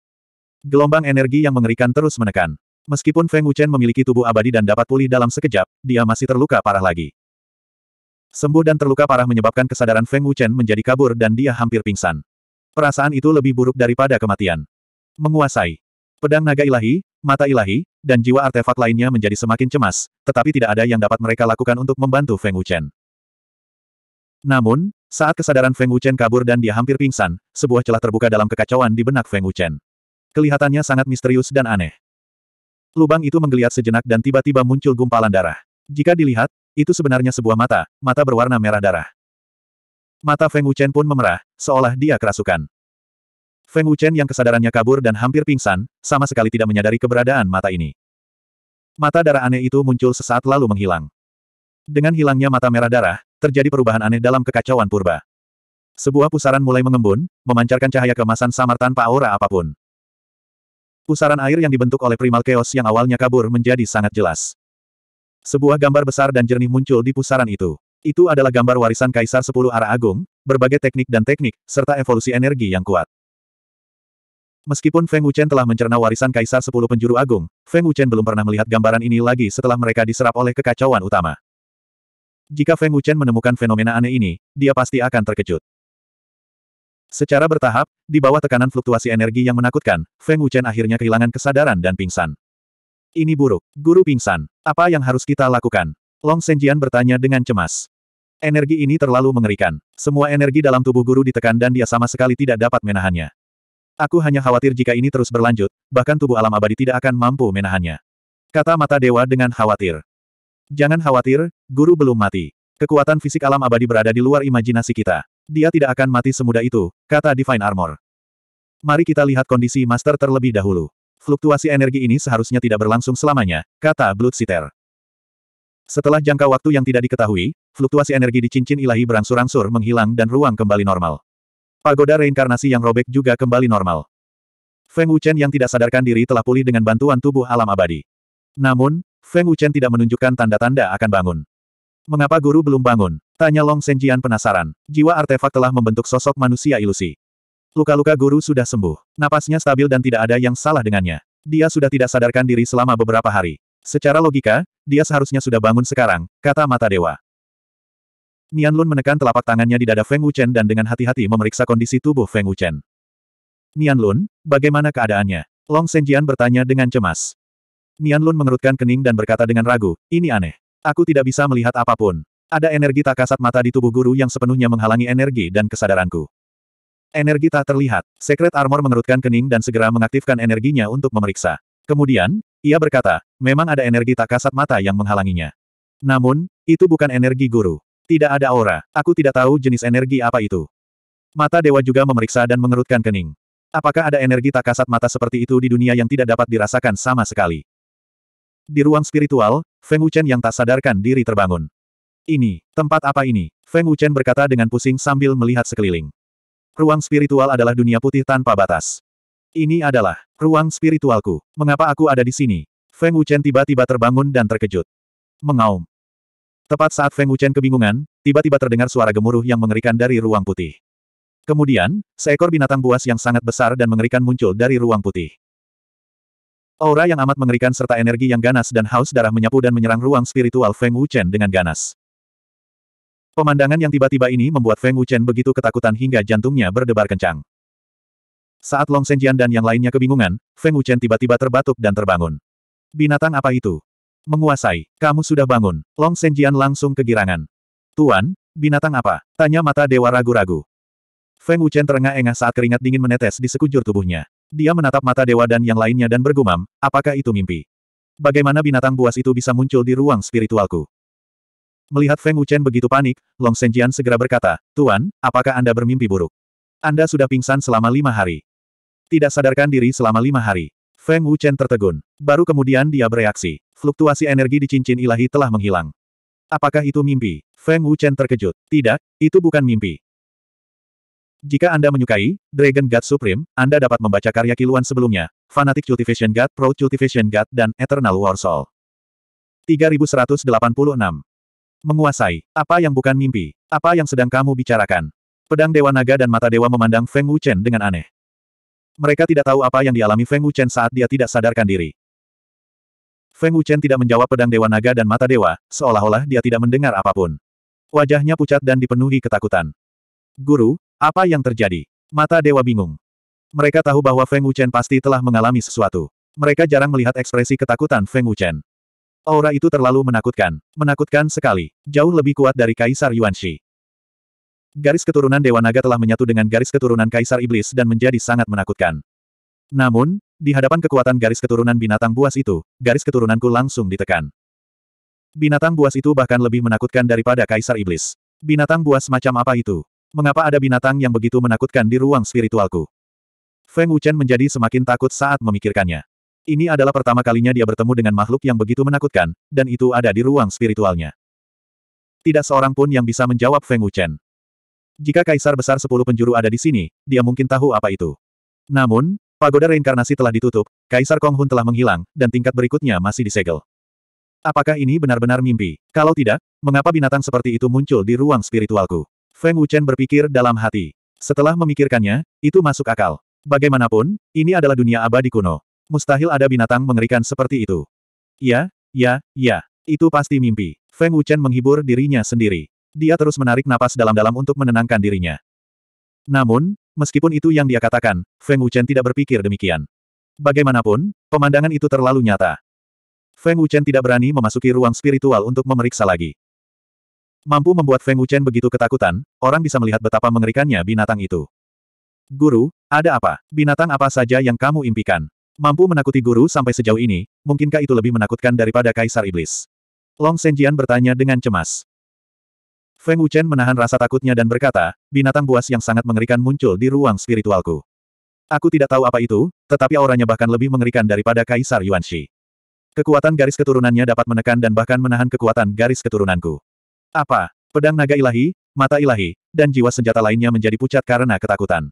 Gelombang energi yang mengerikan terus menekan. Meskipun Feng Wuchen memiliki tubuh abadi dan dapat pulih dalam sekejap, dia masih terluka parah lagi. Sembuh dan terluka parah menyebabkan kesadaran Feng Wuchen menjadi kabur dan dia hampir pingsan. Perasaan itu lebih buruk daripada kematian. Menguasai. Pedang naga ilahi, mata ilahi, dan jiwa artefak lainnya menjadi semakin cemas, tetapi tidak ada yang dapat mereka lakukan untuk membantu Feng Wuchen. Namun, saat kesadaran Feng Wuchen kabur dan dia hampir pingsan, sebuah celah terbuka dalam kekacauan di benak Feng Wuchen. Kelihatannya sangat misterius dan aneh. Lubang itu menggeliat sejenak dan tiba-tiba muncul gumpalan darah. Jika dilihat, itu sebenarnya sebuah mata, mata berwarna merah darah. Mata Feng Wuchen pun memerah, seolah dia kerasukan. Feng Wuchen yang kesadarannya kabur dan hampir pingsan, sama sekali tidak menyadari keberadaan mata ini. Mata darah aneh itu muncul sesaat lalu menghilang. Dengan hilangnya mata merah darah, terjadi perubahan aneh dalam kekacauan purba. Sebuah pusaran mulai mengembun, memancarkan cahaya kemasan samar tanpa aura apapun. Pusaran air yang dibentuk oleh primal chaos yang awalnya kabur menjadi sangat jelas. Sebuah gambar besar dan jernih muncul di pusaran itu. Itu adalah gambar warisan Kaisar Sepuluh Arah Agung, berbagai teknik dan teknik, serta evolusi energi yang kuat. Meskipun Feng Wuchen telah mencerna warisan Kaisar Sepuluh Penjuru Agung, Feng Wuchen belum pernah melihat gambaran ini lagi setelah mereka diserap oleh kekacauan utama. Jika Feng Wuchen menemukan fenomena aneh ini, dia pasti akan terkejut. Secara bertahap, di bawah tekanan fluktuasi energi yang menakutkan, Feng Wuchen akhirnya kehilangan kesadaran dan pingsan. Ini buruk. Guru pingsan. Apa yang harus kita lakukan? Long Senjian bertanya dengan cemas. Energi ini terlalu mengerikan. Semua energi dalam tubuh guru ditekan dan dia sama sekali tidak dapat menahannya. Aku hanya khawatir jika ini terus berlanjut, bahkan tubuh alam abadi tidak akan mampu menahannya. Kata mata dewa dengan khawatir. Jangan khawatir, guru belum mati. Kekuatan fisik alam abadi berada di luar imajinasi kita. Dia tidak akan mati semudah itu, kata Divine Armor. Mari kita lihat kondisi Master terlebih dahulu. Fluktuasi energi ini seharusnya tidak berlangsung selamanya, kata Bloodsitter. Setelah jangka waktu yang tidak diketahui, fluktuasi energi di cincin ilahi berangsur-angsur menghilang dan ruang kembali normal. Pagoda reinkarnasi yang robek juga kembali normal. Feng Wuchen yang tidak sadarkan diri telah pulih dengan bantuan tubuh alam abadi. Namun, Feng Wuchen tidak menunjukkan tanda-tanda akan bangun. Mengapa guru belum bangun? Tanya Long Senjian penasaran. Jiwa artefak telah membentuk sosok manusia ilusi. Luka-luka guru sudah sembuh. Napasnya stabil dan tidak ada yang salah dengannya. Dia sudah tidak sadarkan diri selama beberapa hari. Secara logika, dia seharusnya sudah bangun sekarang, kata mata dewa. Nian Lun menekan telapak tangannya di dada Feng Wuchen dan dengan hati-hati memeriksa kondisi tubuh Feng Wuchen. Nian Lun, bagaimana keadaannya? Long Senjian bertanya dengan cemas. Nian Lun mengerutkan kening dan berkata dengan ragu, ini aneh. Aku tidak bisa melihat apapun. Ada energi tak kasat mata di tubuh guru yang sepenuhnya menghalangi energi dan kesadaranku. Energi tak terlihat. Secret Armor mengerutkan kening dan segera mengaktifkan energinya untuk memeriksa. Kemudian, ia berkata, memang ada energi tak kasat mata yang menghalanginya. Namun, itu bukan energi guru. Tidak ada aura. Aku tidak tahu jenis energi apa itu. Mata dewa juga memeriksa dan mengerutkan kening. Apakah ada energi tak kasat mata seperti itu di dunia yang tidak dapat dirasakan sama sekali? Di ruang spiritual, Feng Wuchen yang tak sadarkan diri terbangun. Ini, tempat apa ini? Feng Wuchen berkata dengan pusing sambil melihat sekeliling. Ruang spiritual adalah dunia putih tanpa batas. Ini adalah ruang spiritualku. Mengapa aku ada di sini? Feng Wuchen tiba-tiba terbangun dan terkejut. Mengaum. Tepat saat Feng Wuchen kebingungan, tiba-tiba terdengar suara gemuruh yang mengerikan dari ruang putih. Kemudian, seekor binatang buas yang sangat besar dan mengerikan muncul dari ruang putih. Aura yang amat mengerikan serta energi yang ganas dan haus darah menyapu dan menyerang ruang spiritual Feng Wuchen dengan ganas. Pemandangan yang tiba-tiba ini membuat Feng Wuchen begitu ketakutan hingga jantungnya berdebar kencang. Saat Long Senjian dan yang lainnya kebingungan, Feng Wuchen tiba-tiba terbatuk dan terbangun. Binatang apa itu? Menguasai, kamu sudah bangun. Long Senjian langsung kegirangan. Tuan, binatang apa? Tanya mata dewa ragu-ragu. Feng Wuchen terengah-engah saat keringat dingin menetes di sekujur tubuhnya. Dia menatap mata dewa dan yang lainnya dan bergumam, apakah itu mimpi? Bagaimana binatang buas itu bisa muncul di ruang spiritualku? Melihat Feng Wuchen begitu panik, Long Senjian segera berkata, Tuan, apakah Anda bermimpi buruk? Anda sudah pingsan selama lima hari. Tidak sadarkan diri selama lima hari. Feng Wuchen tertegun. Baru kemudian dia bereaksi. Fluktuasi energi di cincin ilahi telah menghilang. Apakah itu mimpi? Feng Wuchen terkejut. Tidak, itu bukan mimpi. Jika Anda menyukai Dragon God Supreme, Anda dapat membaca karya kiluan sebelumnya, Fanatic Cultivation God, Pro Cultivation God, dan Eternal War Soul. 3186. Menguasai. Apa yang bukan mimpi? Apa yang sedang kamu bicarakan? Pedang Dewa Naga dan Mata Dewa memandang Feng Wuchen dengan aneh. Mereka tidak tahu apa yang dialami Feng Wuchen saat dia tidak sadarkan diri. Feng Wuchen tidak menjawab pedang Dewa Naga dan Mata Dewa, seolah-olah dia tidak mendengar apapun. Wajahnya pucat dan dipenuhi ketakutan. Guru, apa yang terjadi? Mata Dewa bingung. Mereka tahu bahwa Feng Wuchen pasti telah mengalami sesuatu. Mereka jarang melihat ekspresi ketakutan Feng Wuchen. Aura itu terlalu menakutkan. Menakutkan sekali. Jauh lebih kuat dari Kaisar Yuan Shi. Garis keturunan Dewa Naga telah menyatu dengan garis keturunan Kaisar Iblis dan menjadi sangat menakutkan. Namun, di hadapan kekuatan garis keturunan binatang buas itu, garis keturunanku langsung ditekan. Binatang buas itu bahkan lebih menakutkan daripada Kaisar Iblis. Binatang buas macam apa itu? Mengapa ada binatang yang begitu menakutkan di ruang spiritualku? Feng Wuchen menjadi semakin takut saat memikirkannya. Ini adalah pertama kalinya dia bertemu dengan makhluk yang begitu menakutkan, dan itu ada di ruang spiritualnya. Tidak seorang pun yang bisa menjawab Feng Wuchen. Jika kaisar besar sepuluh penjuru ada di sini, dia mungkin tahu apa itu. Namun, pagoda reinkarnasi telah ditutup, kaisar Konghun telah menghilang, dan tingkat berikutnya masih disegel. Apakah ini benar-benar mimpi? Kalau tidak, mengapa binatang seperti itu muncul di ruang spiritualku? Feng Wuchen berpikir dalam hati. Setelah memikirkannya, itu masuk akal. Bagaimanapun, ini adalah dunia abadi kuno. Mustahil ada binatang mengerikan seperti itu. Ya, ya, ya, itu pasti mimpi. Feng Wuchen menghibur dirinya sendiri. Dia terus menarik napas dalam-dalam untuk menenangkan dirinya. Namun, meskipun itu yang dia katakan, Feng Wuchen tidak berpikir demikian. Bagaimanapun, pemandangan itu terlalu nyata. Feng Wuchen tidak berani memasuki ruang spiritual untuk memeriksa lagi. Mampu membuat Feng Wuchen begitu ketakutan, orang bisa melihat betapa mengerikannya binatang itu. Guru, ada apa? Binatang apa saja yang kamu impikan? Mampu menakuti guru sampai sejauh ini, mungkinkah itu lebih menakutkan daripada Kaisar Iblis? Long Senjian bertanya dengan cemas. Feng Wuchen menahan rasa takutnya dan berkata, binatang buas yang sangat mengerikan muncul di ruang spiritualku. Aku tidak tahu apa itu, tetapi auranya bahkan lebih mengerikan daripada Kaisar Yuan Shi. Kekuatan garis keturunannya dapat menekan dan bahkan menahan kekuatan garis keturunanku. Apa? Pedang naga ilahi, mata ilahi, dan jiwa senjata lainnya menjadi pucat karena ketakutan.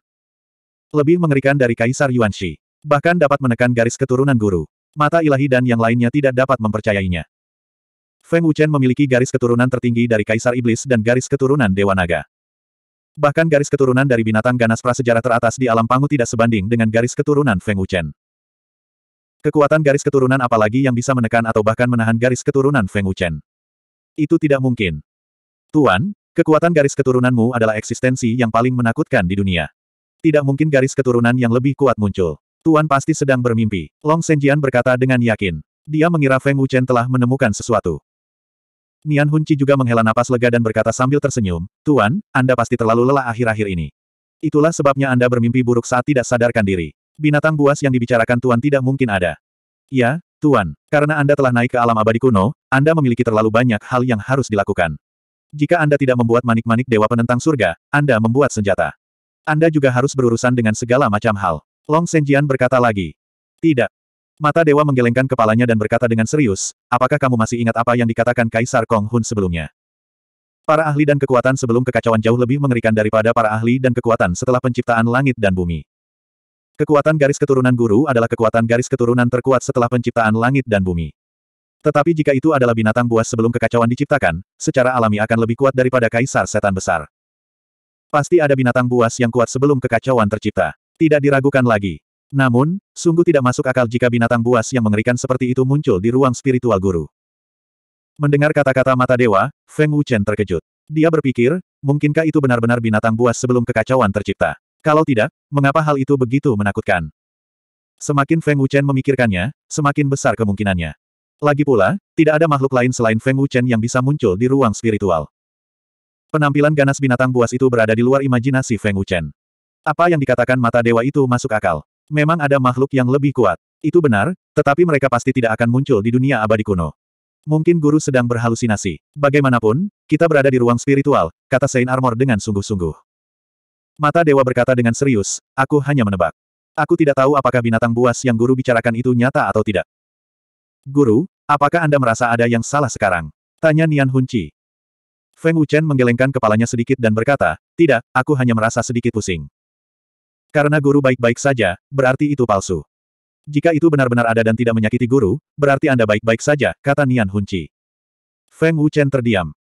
Lebih mengerikan dari Kaisar Yuan Shi, Bahkan dapat menekan garis keturunan guru. Mata ilahi dan yang lainnya tidak dapat mempercayainya. Feng Wuchen memiliki garis keturunan tertinggi dari Kaisar Iblis dan garis keturunan Dewa Naga. Bahkan garis keturunan dari binatang ganas prasejarah teratas di alam pangu tidak sebanding dengan garis keturunan Feng Wuchen. Kekuatan garis keturunan apalagi yang bisa menekan atau bahkan menahan garis keturunan Feng Wuchen. Itu tidak mungkin. Tuan, kekuatan garis keturunanmu adalah eksistensi yang paling menakutkan di dunia. Tidak mungkin garis keturunan yang lebih kuat muncul. Tuan pasti sedang bermimpi. Long Senjian berkata dengan yakin. Dia mengira Feng Wuchen telah menemukan sesuatu. Nian Hunci juga menghela napas lega dan berkata sambil tersenyum, Tuan, Anda pasti terlalu lelah akhir-akhir ini. Itulah sebabnya Anda bermimpi buruk saat tidak sadarkan diri. Binatang buas yang dibicarakan Tuan tidak mungkin ada. Ya, Tuan, karena Anda telah naik ke alam abadi kuno, Anda memiliki terlalu banyak hal yang harus dilakukan. Jika Anda tidak membuat manik-manik dewa penentang surga, Anda membuat senjata. Anda juga harus berurusan dengan segala macam hal. Long Senjian berkata lagi. Tidak, Mata dewa menggelengkan kepalanya dan berkata dengan serius, apakah kamu masih ingat apa yang dikatakan Kaisar Kong Hun sebelumnya? Para ahli dan kekuatan sebelum kekacauan jauh lebih mengerikan daripada para ahli dan kekuatan setelah penciptaan langit dan bumi. Kekuatan garis keturunan guru adalah kekuatan garis keturunan terkuat setelah penciptaan langit dan bumi. Tetapi jika itu adalah binatang buas sebelum kekacauan diciptakan, secara alami akan lebih kuat daripada kaisar setan besar. Pasti ada binatang buas yang kuat sebelum kekacauan tercipta. Tidak diragukan lagi. Namun, sungguh tidak masuk akal jika binatang buas yang mengerikan seperti itu muncul di ruang spiritual guru. Mendengar kata-kata mata dewa, Feng Wuchen terkejut. Dia berpikir, mungkinkah itu benar-benar binatang buas sebelum kekacauan tercipta? Kalau tidak, mengapa hal itu begitu menakutkan? Semakin Feng Wuchen memikirkannya, semakin besar kemungkinannya. Lagi pula, tidak ada makhluk lain selain Feng Wuchen yang bisa muncul di ruang spiritual. Penampilan ganas binatang buas itu berada di luar imajinasi Feng Wuchen. Apa yang dikatakan mata dewa itu masuk akal. Memang ada makhluk yang lebih kuat. Itu benar, tetapi mereka pasti tidak akan muncul di dunia abadi kuno. Mungkin guru sedang berhalusinasi. Bagaimanapun, kita berada di ruang spiritual, kata Saint Armor dengan sungguh-sungguh. Mata Dewa berkata dengan serius, aku hanya menebak. Aku tidak tahu apakah binatang buas yang guru bicarakan itu nyata atau tidak. Guru, apakah Anda merasa ada yang salah sekarang? Tanya Nian Hunci. Feng Wuchen menggelengkan kepalanya sedikit dan berkata, tidak, aku hanya merasa sedikit pusing. Karena guru baik-baik saja, berarti itu palsu. Jika itu benar-benar ada dan tidak menyakiti guru, berarti Anda baik-baik saja, kata Nian Hunci. Feng Wuchen terdiam.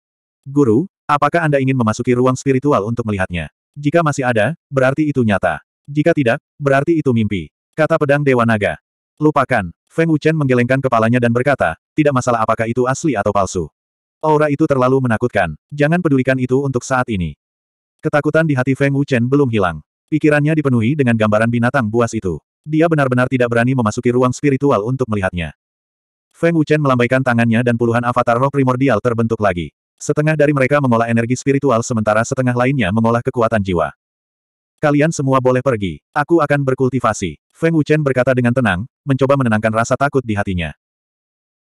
Guru, apakah Anda ingin memasuki ruang spiritual untuk melihatnya? Jika masih ada, berarti itu nyata. Jika tidak, berarti itu mimpi. Kata pedang Dewa Naga. Lupakan. Feng Wuchen menggelengkan kepalanya dan berkata, tidak masalah apakah itu asli atau palsu. Aura itu terlalu menakutkan. Jangan pedulikan itu untuk saat ini. Ketakutan di hati Feng Wuchen belum hilang. Pikirannya dipenuhi dengan gambaran binatang buas itu. Dia benar-benar tidak berani memasuki ruang spiritual untuk melihatnya. Feng Wuchen melambaikan tangannya dan puluhan avatar roh primordial terbentuk lagi. Setengah dari mereka mengolah energi spiritual sementara setengah lainnya mengolah kekuatan jiwa. Kalian semua boleh pergi. Aku akan berkultivasi. Feng Wuchen berkata dengan tenang, mencoba menenangkan rasa takut di hatinya.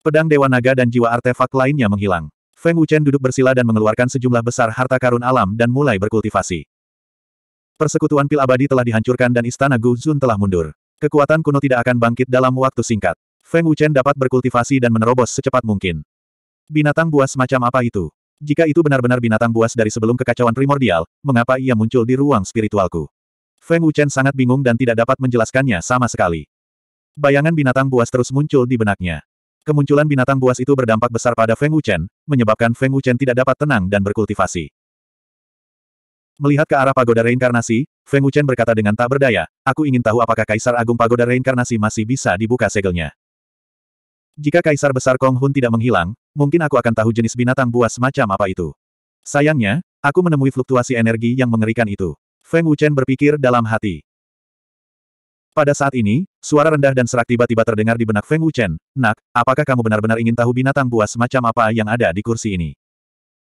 Pedang Dewa Naga dan jiwa artefak lainnya menghilang. Feng Wuchen duduk bersila dan mengeluarkan sejumlah besar harta karun alam dan mulai berkultivasi. Persekutuan pil abadi telah dihancurkan dan istana Guzun telah mundur. Kekuatan kuno tidak akan bangkit dalam waktu singkat. Feng Wuchen dapat berkultivasi dan menerobos secepat mungkin. Binatang buas macam apa itu? Jika itu benar-benar binatang buas dari sebelum kekacauan primordial, mengapa ia muncul di ruang spiritualku? Feng Wuchen sangat bingung dan tidak dapat menjelaskannya sama sekali. Bayangan binatang buas terus muncul di benaknya. Kemunculan binatang buas itu berdampak besar pada Feng Wuchen, menyebabkan Feng Wuchen tidak dapat tenang dan berkultivasi. Melihat ke arah pagoda reinkarnasi, Feng Wuchen berkata dengan tak berdaya, aku ingin tahu apakah Kaisar Agung Pagoda Reinkarnasi masih bisa dibuka segelnya. Jika Kaisar Besar Kong Hun tidak menghilang, mungkin aku akan tahu jenis binatang buas macam apa itu. Sayangnya, aku menemui fluktuasi energi yang mengerikan itu. Feng Wuchen berpikir dalam hati. Pada saat ini, suara rendah dan serak tiba-tiba terdengar di benak Feng Wuchen, Nak, apakah kamu benar-benar ingin tahu binatang buas macam apa yang ada di kursi ini?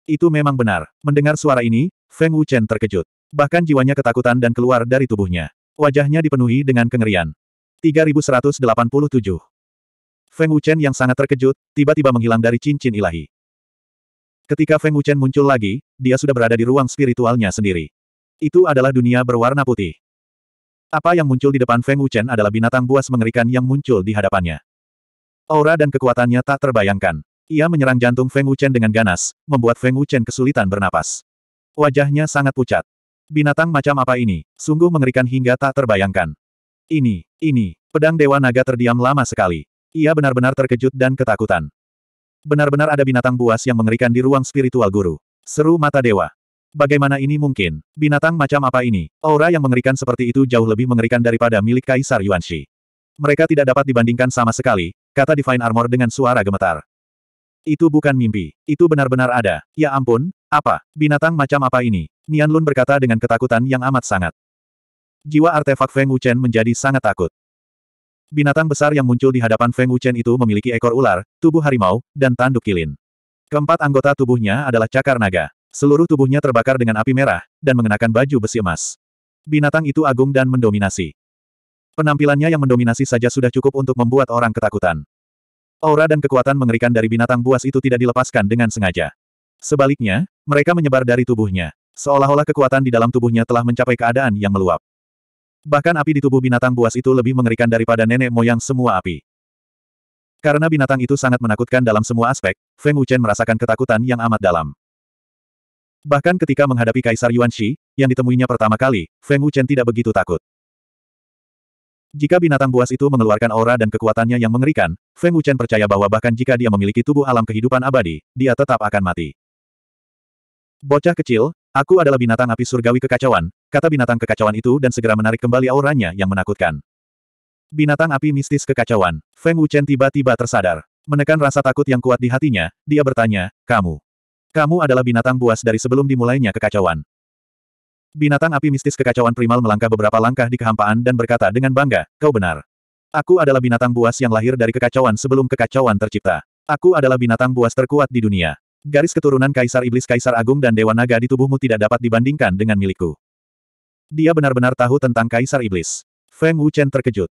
Itu memang benar. Mendengar suara ini, Feng Wuchen terkejut. Bahkan jiwanya ketakutan dan keluar dari tubuhnya. Wajahnya dipenuhi dengan kengerian. 3187 Feng Wuchen yang sangat terkejut, tiba-tiba menghilang dari cincin ilahi. Ketika Feng Wuchen muncul lagi, dia sudah berada di ruang spiritualnya sendiri. Itu adalah dunia berwarna putih. Apa yang muncul di depan Feng Wuchen adalah binatang buas mengerikan yang muncul di hadapannya. Aura dan kekuatannya tak terbayangkan. Ia menyerang jantung Feng Wuchen dengan ganas, membuat Feng Wuchen kesulitan bernapas. Wajahnya sangat pucat. Binatang macam apa ini? Sungguh mengerikan hingga tak terbayangkan. Ini, ini, pedang Dewa Naga terdiam lama sekali. Ia benar-benar terkejut dan ketakutan. Benar-benar ada binatang buas yang mengerikan di ruang spiritual guru. Seru mata dewa. Bagaimana ini mungkin? Binatang macam apa ini? Aura yang mengerikan seperti itu jauh lebih mengerikan daripada milik Kaisar Yuan Shi. Mereka tidak dapat dibandingkan sama sekali, kata Divine Armor dengan suara gemetar. Itu bukan mimpi, itu benar-benar ada. Ya ampun, apa? Binatang macam apa ini? Nian Lun berkata dengan ketakutan yang amat sangat. Jiwa artefak Feng Wuchen menjadi sangat takut. Binatang besar yang muncul di hadapan Feng Wuchen itu memiliki ekor ular, tubuh harimau, dan tanduk kilin. Keempat anggota tubuhnya adalah cakar naga. Seluruh tubuhnya terbakar dengan api merah, dan mengenakan baju besi emas. Binatang itu agung dan mendominasi. Penampilannya yang mendominasi saja sudah cukup untuk membuat orang ketakutan. Aura dan kekuatan mengerikan dari binatang buas itu tidak dilepaskan dengan sengaja. Sebaliknya, mereka menyebar dari tubuhnya. Seolah-olah kekuatan di dalam tubuhnya telah mencapai keadaan yang meluap. Bahkan api di tubuh binatang buas itu lebih mengerikan daripada nenek moyang semua api. Karena binatang itu sangat menakutkan dalam semua aspek, Feng Wuchen merasakan ketakutan yang amat dalam. Bahkan ketika menghadapi Kaisar Yuan Shi, yang ditemuinya pertama kali, Feng Wuchen tidak begitu takut. Jika binatang buas itu mengeluarkan aura dan kekuatannya yang mengerikan, Feng Wuchen percaya bahwa bahkan jika dia memiliki tubuh alam kehidupan abadi, dia tetap akan mati. Bocah kecil, aku adalah binatang api surgawi kekacauan, kata binatang kekacauan itu dan segera menarik kembali auranya yang menakutkan. Binatang api mistis kekacauan, Feng Wuchen tiba-tiba tersadar. Menekan rasa takut yang kuat di hatinya, dia bertanya, kamu. Kamu adalah binatang buas dari sebelum dimulainya kekacauan. Binatang api mistis kekacauan primal melangkah beberapa langkah di kehampaan dan berkata dengan bangga, kau benar. Aku adalah binatang buas yang lahir dari kekacauan sebelum kekacauan tercipta. Aku adalah binatang buas terkuat di dunia. Garis keturunan Kaisar Iblis Kaisar Agung dan Dewa Naga di tubuhmu tidak dapat dibandingkan dengan milikku. Dia benar-benar tahu tentang Kaisar Iblis. Feng Wuchen terkejut.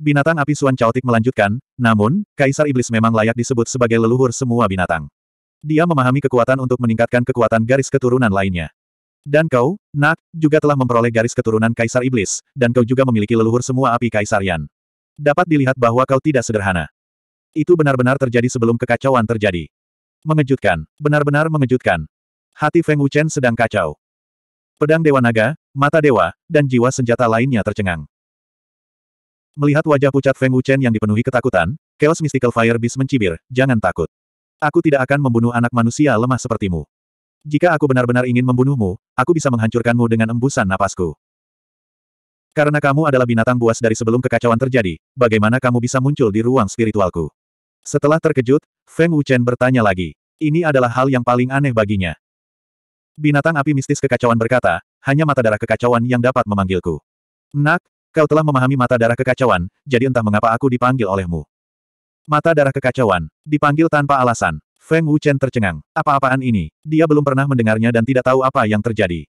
Binatang api Suan Chaotik melanjutkan, namun, Kaisar Iblis memang layak disebut sebagai leluhur semua binatang. Dia memahami kekuatan untuk meningkatkan kekuatan garis keturunan lainnya. Dan kau, Nak, juga telah memperoleh garis keturunan Kaisar Iblis, dan kau juga memiliki leluhur semua api Kaisarian. Dapat dilihat bahwa kau tidak sederhana. Itu benar-benar terjadi sebelum kekacauan terjadi. Mengejutkan. Benar-benar mengejutkan. Hati Feng Wuchen sedang kacau. Pedang Dewa Naga, Mata Dewa, dan jiwa senjata lainnya tercengang. Melihat wajah pucat Feng Wuchen yang dipenuhi ketakutan, Chaos Mystical Fire Beast mencibir, jangan takut. Aku tidak akan membunuh anak manusia lemah sepertimu. Jika aku benar-benar ingin membunuhmu, aku bisa menghancurkanmu dengan embusan napasku. Karena kamu adalah binatang buas dari sebelum kekacauan terjadi, bagaimana kamu bisa muncul di ruang spiritualku? Setelah terkejut, Feng Wuchen bertanya lagi. Ini adalah hal yang paling aneh baginya. Binatang api mistis kekacauan berkata, hanya mata darah kekacauan yang dapat memanggilku. Nak, kau telah memahami mata darah kekacauan, jadi entah mengapa aku dipanggil olehmu. Mata darah kekacauan, dipanggil tanpa alasan. Feng Wuchen tercengang. Apa-apaan ini? Dia belum pernah mendengarnya dan tidak tahu apa yang terjadi.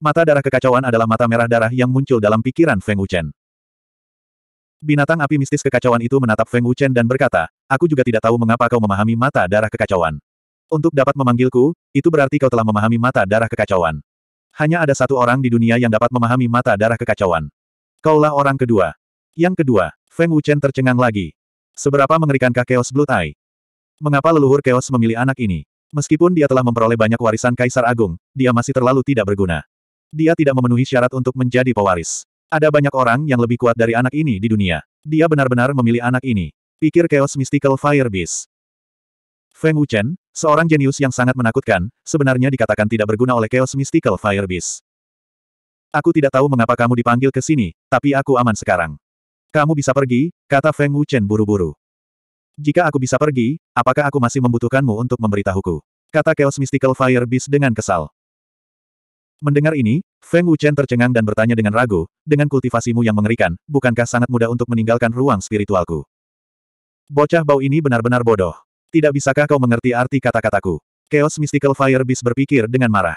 Mata darah kekacauan adalah mata merah darah yang muncul dalam pikiran Feng Wuchen. Binatang api mistis kekacauan itu menatap Feng Wuchen dan berkata, aku juga tidak tahu mengapa kau memahami mata darah kekacauan. Untuk dapat memanggilku, itu berarti kau telah memahami mata darah kekacauan. Hanya ada satu orang di dunia yang dapat memahami mata darah kekacauan. Kaulah orang kedua. Yang kedua, Feng Wuchen tercengang lagi. Seberapa mengerikankah Chaos Blood Eye? Mengapa leluhur Chaos memilih anak ini? Meskipun dia telah memperoleh banyak warisan Kaisar Agung, dia masih terlalu tidak berguna. Dia tidak memenuhi syarat untuk menjadi pewaris. Ada banyak orang yang lebih kuat dari anak ini di dunia. Dia benar-benar memilih anak ini. Pikir Chaos Mystical Fire Beast. Feng Wuchen, seorang jenius yang sangat menakutkan, sebenarnya dikatakan tidak berguna oleh Chaos Mystical Fire Beast. Aku tidak tahu mengapa kamu dipanggil ke sini, tapi aku aman sekarang. Kamu bisa pergi, kata Feng Wuchen buru-buru. Jika aku bisa pergi, apakah aku masih membutuhkanmu untuk memberitahuku? Kata Chaos Mystical Fire Beast dengan kesal. Mendengar ini, Feng Wuchen tercengang dan bertanya dengan ragu, dengan kultivasimu yang mengerikan, bukankah sangat mudah untuk meninggalkan ruang spiritualku? Bocah bau ini benar-benar bodoh. Tidak bisakah kau mengerti arti kata-kataku? Chaos Mystical Fire Beast berpikir dengan marah.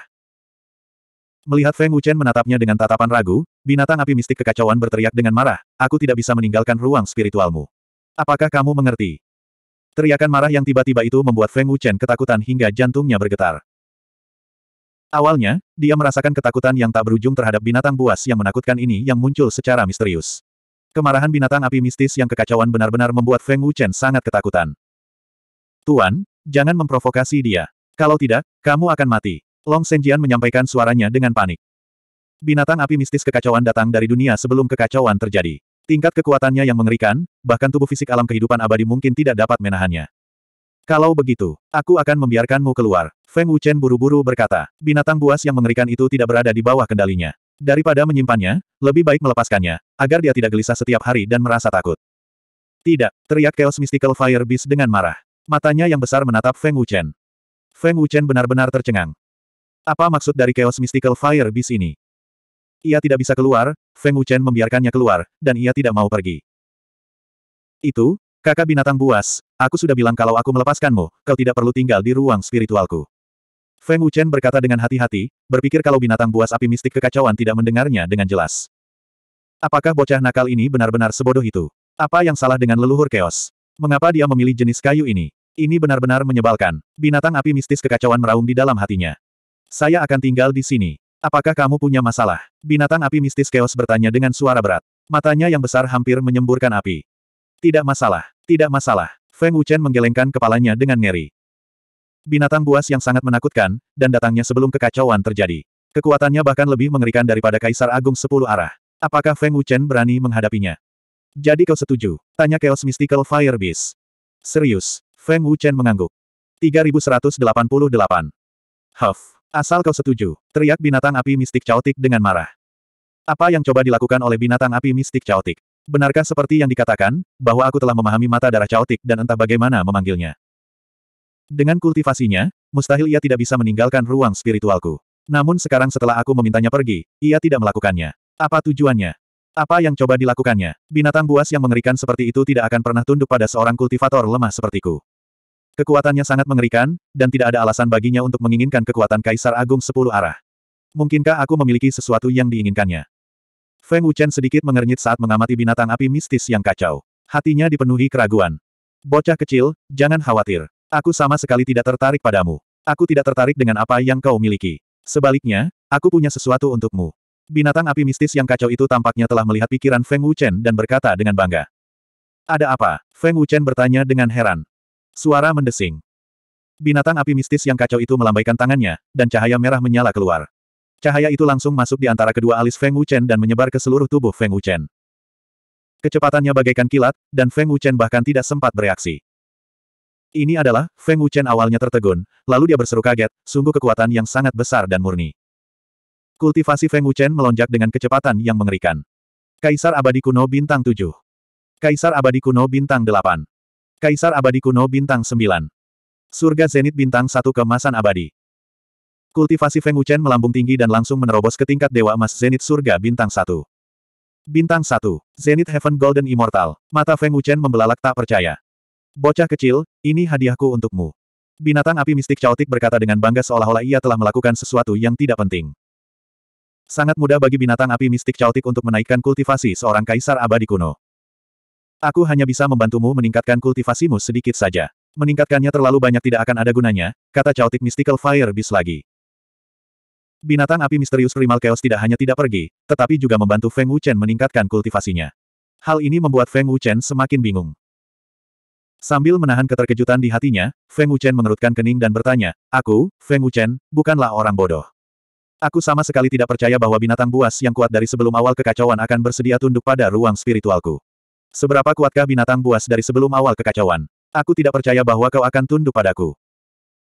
Melihat Feng Wuchen menatapnya dengan tatapan ragu, binatang api mistik kekacauan berteriak dengan marah, aku tidak bisa meninggalkan ruang spiritualmu. Apakah kamu mengerti? Teriakan marah yang tiba-tiba itu membuat Feng Wuchen ketakutan hingga jantungnya bergetar. Awalnya, dia merasakan ketakutan yang tak berujung terhadap binatang buas yang menakutkan ini yang muncul secara misterius. Kemarahan binatang api mistis yang kekacauan benar-benar membuat Feng Wuchen sangat ketakutan. Tuan, jangan memprovokasi dia. Kalau tidak, kamu akan mati. Long Senjian menyampaikan suaranya dengan panik. Binatang api mistis kekacauan datang dari dunia sebelum kekacauan terjadi. Tingkat kekuatannya yang mengerikan, bahkan tubuh fisik alam kehidupan abadi mungkin tidak dapat menahannya. Kalau begitu, aku akan membiarkanmu keluar. Feng Wuchen buru-buru berkata, binatang buas yang mengerikan itu tidak berada di bawah kendalinya. Daripada menyimpannya, lebih baik melepaskannya, agar dia tidak gelisah setiap hari dan merasa takut. Tidak, teriak Chaos Mystical Fire Beast dengan marah. Matanya yang besar menatap Feng Wuchen. Feng Wuchen benar-benar tercengang. Apa maksud dari Chaos Mystical Fire Beast ini? Ia tidak bisa keluar, Feng Wuchen membiarkannya keluar, dan ia tidak mau pergi. Itu, Kakak binatang buas, aku sudah bilang kalau aku melepaskanmu, kau tidak perlu tinggal di ruang spiritualku. Feng Wuchen berkata dengan hati-hati, berpikir kalau binatang buas api mistik kekacauan tidak mendengarnya dengan jelas. Apakah bocah nakal ini benar-benar sebodoh itu? Apa yang salah dengan leluhur keos? Mengapa dia memilih jenis kayu ini? Ini benar-benar menyebalkan. Binatang api mistis kekacauan meraung di dalam hatinya. Saya akan tinggal di sini. Apakah kamu punya masalah? Binatang api mistis keos bertanya dengan suara berat. Matanya yang besar hampir menyemburkan api. Tidak masalah, tidak masalah. Feng Wuchen menggelengkan kepalanya dengan ngeri. Binatang buas yang sangat menakutkan, dan datangnya sebelum kekacauan terjadi. Kekuatannya bahkan lebih mengerikan daripada Kaisar Agung Sepuluh Arah. Apakah Feng Wuchen berani menghadapinya? Jadi kau setuju? Tanya Chaos Mystical Fire Beast. Serius, Feng Wuchen mengangguk. 3188. Huff. Asal kau setuju, teriak binatang api mistik caotik dengan marah. Apa yang coba dilakukan oleh binatang api mistik caotik? Benarkah seperti yang dikatakan, bahwa aku telah memahami mata darah caotik dan entah bagaimana memanggilnya? Dengan kultivasinya, mustahil ia tidak bisa meninggalkan ruang spiritualku. Namun sekarang setelah aku memintanya pergi, ia tidak melakukannya. Apa tujuannya? Apa yang coba dilakukannya? Binatang buas yang mengerikan seperti itu tidak akan pernah tunduk pada seorang kultivator lemah sepertiku. Kekuatannya sangat mengerikan, dan tidak ada alasan baginya untuk menginginkan kekuatan Kaisar Agung Sepuluh Arah. Mungkinkah aku memiliki sesuatu yang diinginkannya? Feng Wuchen sedikit mengernyit saat mengamati binatang api mistis yang kacau. Hatinya dipenuhi keraguan. Bocah kecil, jangan khawatir. Aku sama sekali tidak tertarik padamu. Aku tidak tertarik dengan apa yang kau miliki. Sebaliknya, aku punya sesuatu untukmu. Binatang api mistis yang kacau itu tampaknya telah melihat pikiran Feng Wuchen dan berkata dengan bangga. Ada apa? Feng Wuchen bertanya dengan heran. Suara mendesing. Binatang api mistis yang kacau itu melambaikan tangannya, dan cahaya merah menyala keluar. Cahaya itu langsung masuk di antara kedua alis Feng Wuchen dan menyebar ke seluruh tubuh Feng Wuchen. Kecepatannya bagaikan kilat, dan Feng Wuchen bahkan tidak sempat bereaksi. Ini adalah, Feng Wuchen awalnya tertegun, lalu dia berseru kaget, sungguh kekuatan yang sangat besar dan murni. Kultivasi Feng Wuchen melonjak dengan kecepatan yang mengerikan. Kaisar Abadi Kuno Bintang 7 Kaisar Abadi Kuno Bintang 8 Kaisar Abadi Kuno Bintang 9 Surga Zenit Bintang 1 Kemasan Abadi Kultivasi Feng Wuchen melambung tinggi dan langsung menerobos ke tingkat Dewa Emas Zenith Surga Bintang 1. Bintang 1. Zenit Heaven Golden Immortal. Mata Feng Wuchen membelalak tak percaya. Bocah kecil, ini hadiahku untukmu. Binatang api mistik caotik berkata dengan bangga seolah-olah ia telah melakukan sesuatu yang tidak penting. Sangat mudah bagi binatang api mistik caotik untuk menaikkan kultivasi seorang kaisar abadi kuno. Aku hanya bisa membantumu meningkatkan kultivasimu sedikit saja. Meningkatkannya terlalu banyak tidak akan ada gunanya, kata caotik mystical fire beast lagi. Binatang api misterius primal chaos tidak hanya tidak pergi, tetapi juga membantu Feng Wuchen meningkatkan kultivasinya. Hal ini membuat Feng Wuchen semakin bingung. Sambil menahan keterkejutan di hatinya, Feng Wuchen mengerutkan kening dan bertanya, Aku, Feng Wuchen, bukanlah orang bodoh. Aku sama sekali tidak percaya bahwa binatang buas yang kuat dari sebelum awal kekacauan akan bersedia tunduk pada ruang spiritualku. Seberapa kuatkah binatang buas dari sebelum awal kekacauan? Aku tidak percaya bahwa kau akan tunduk padaku.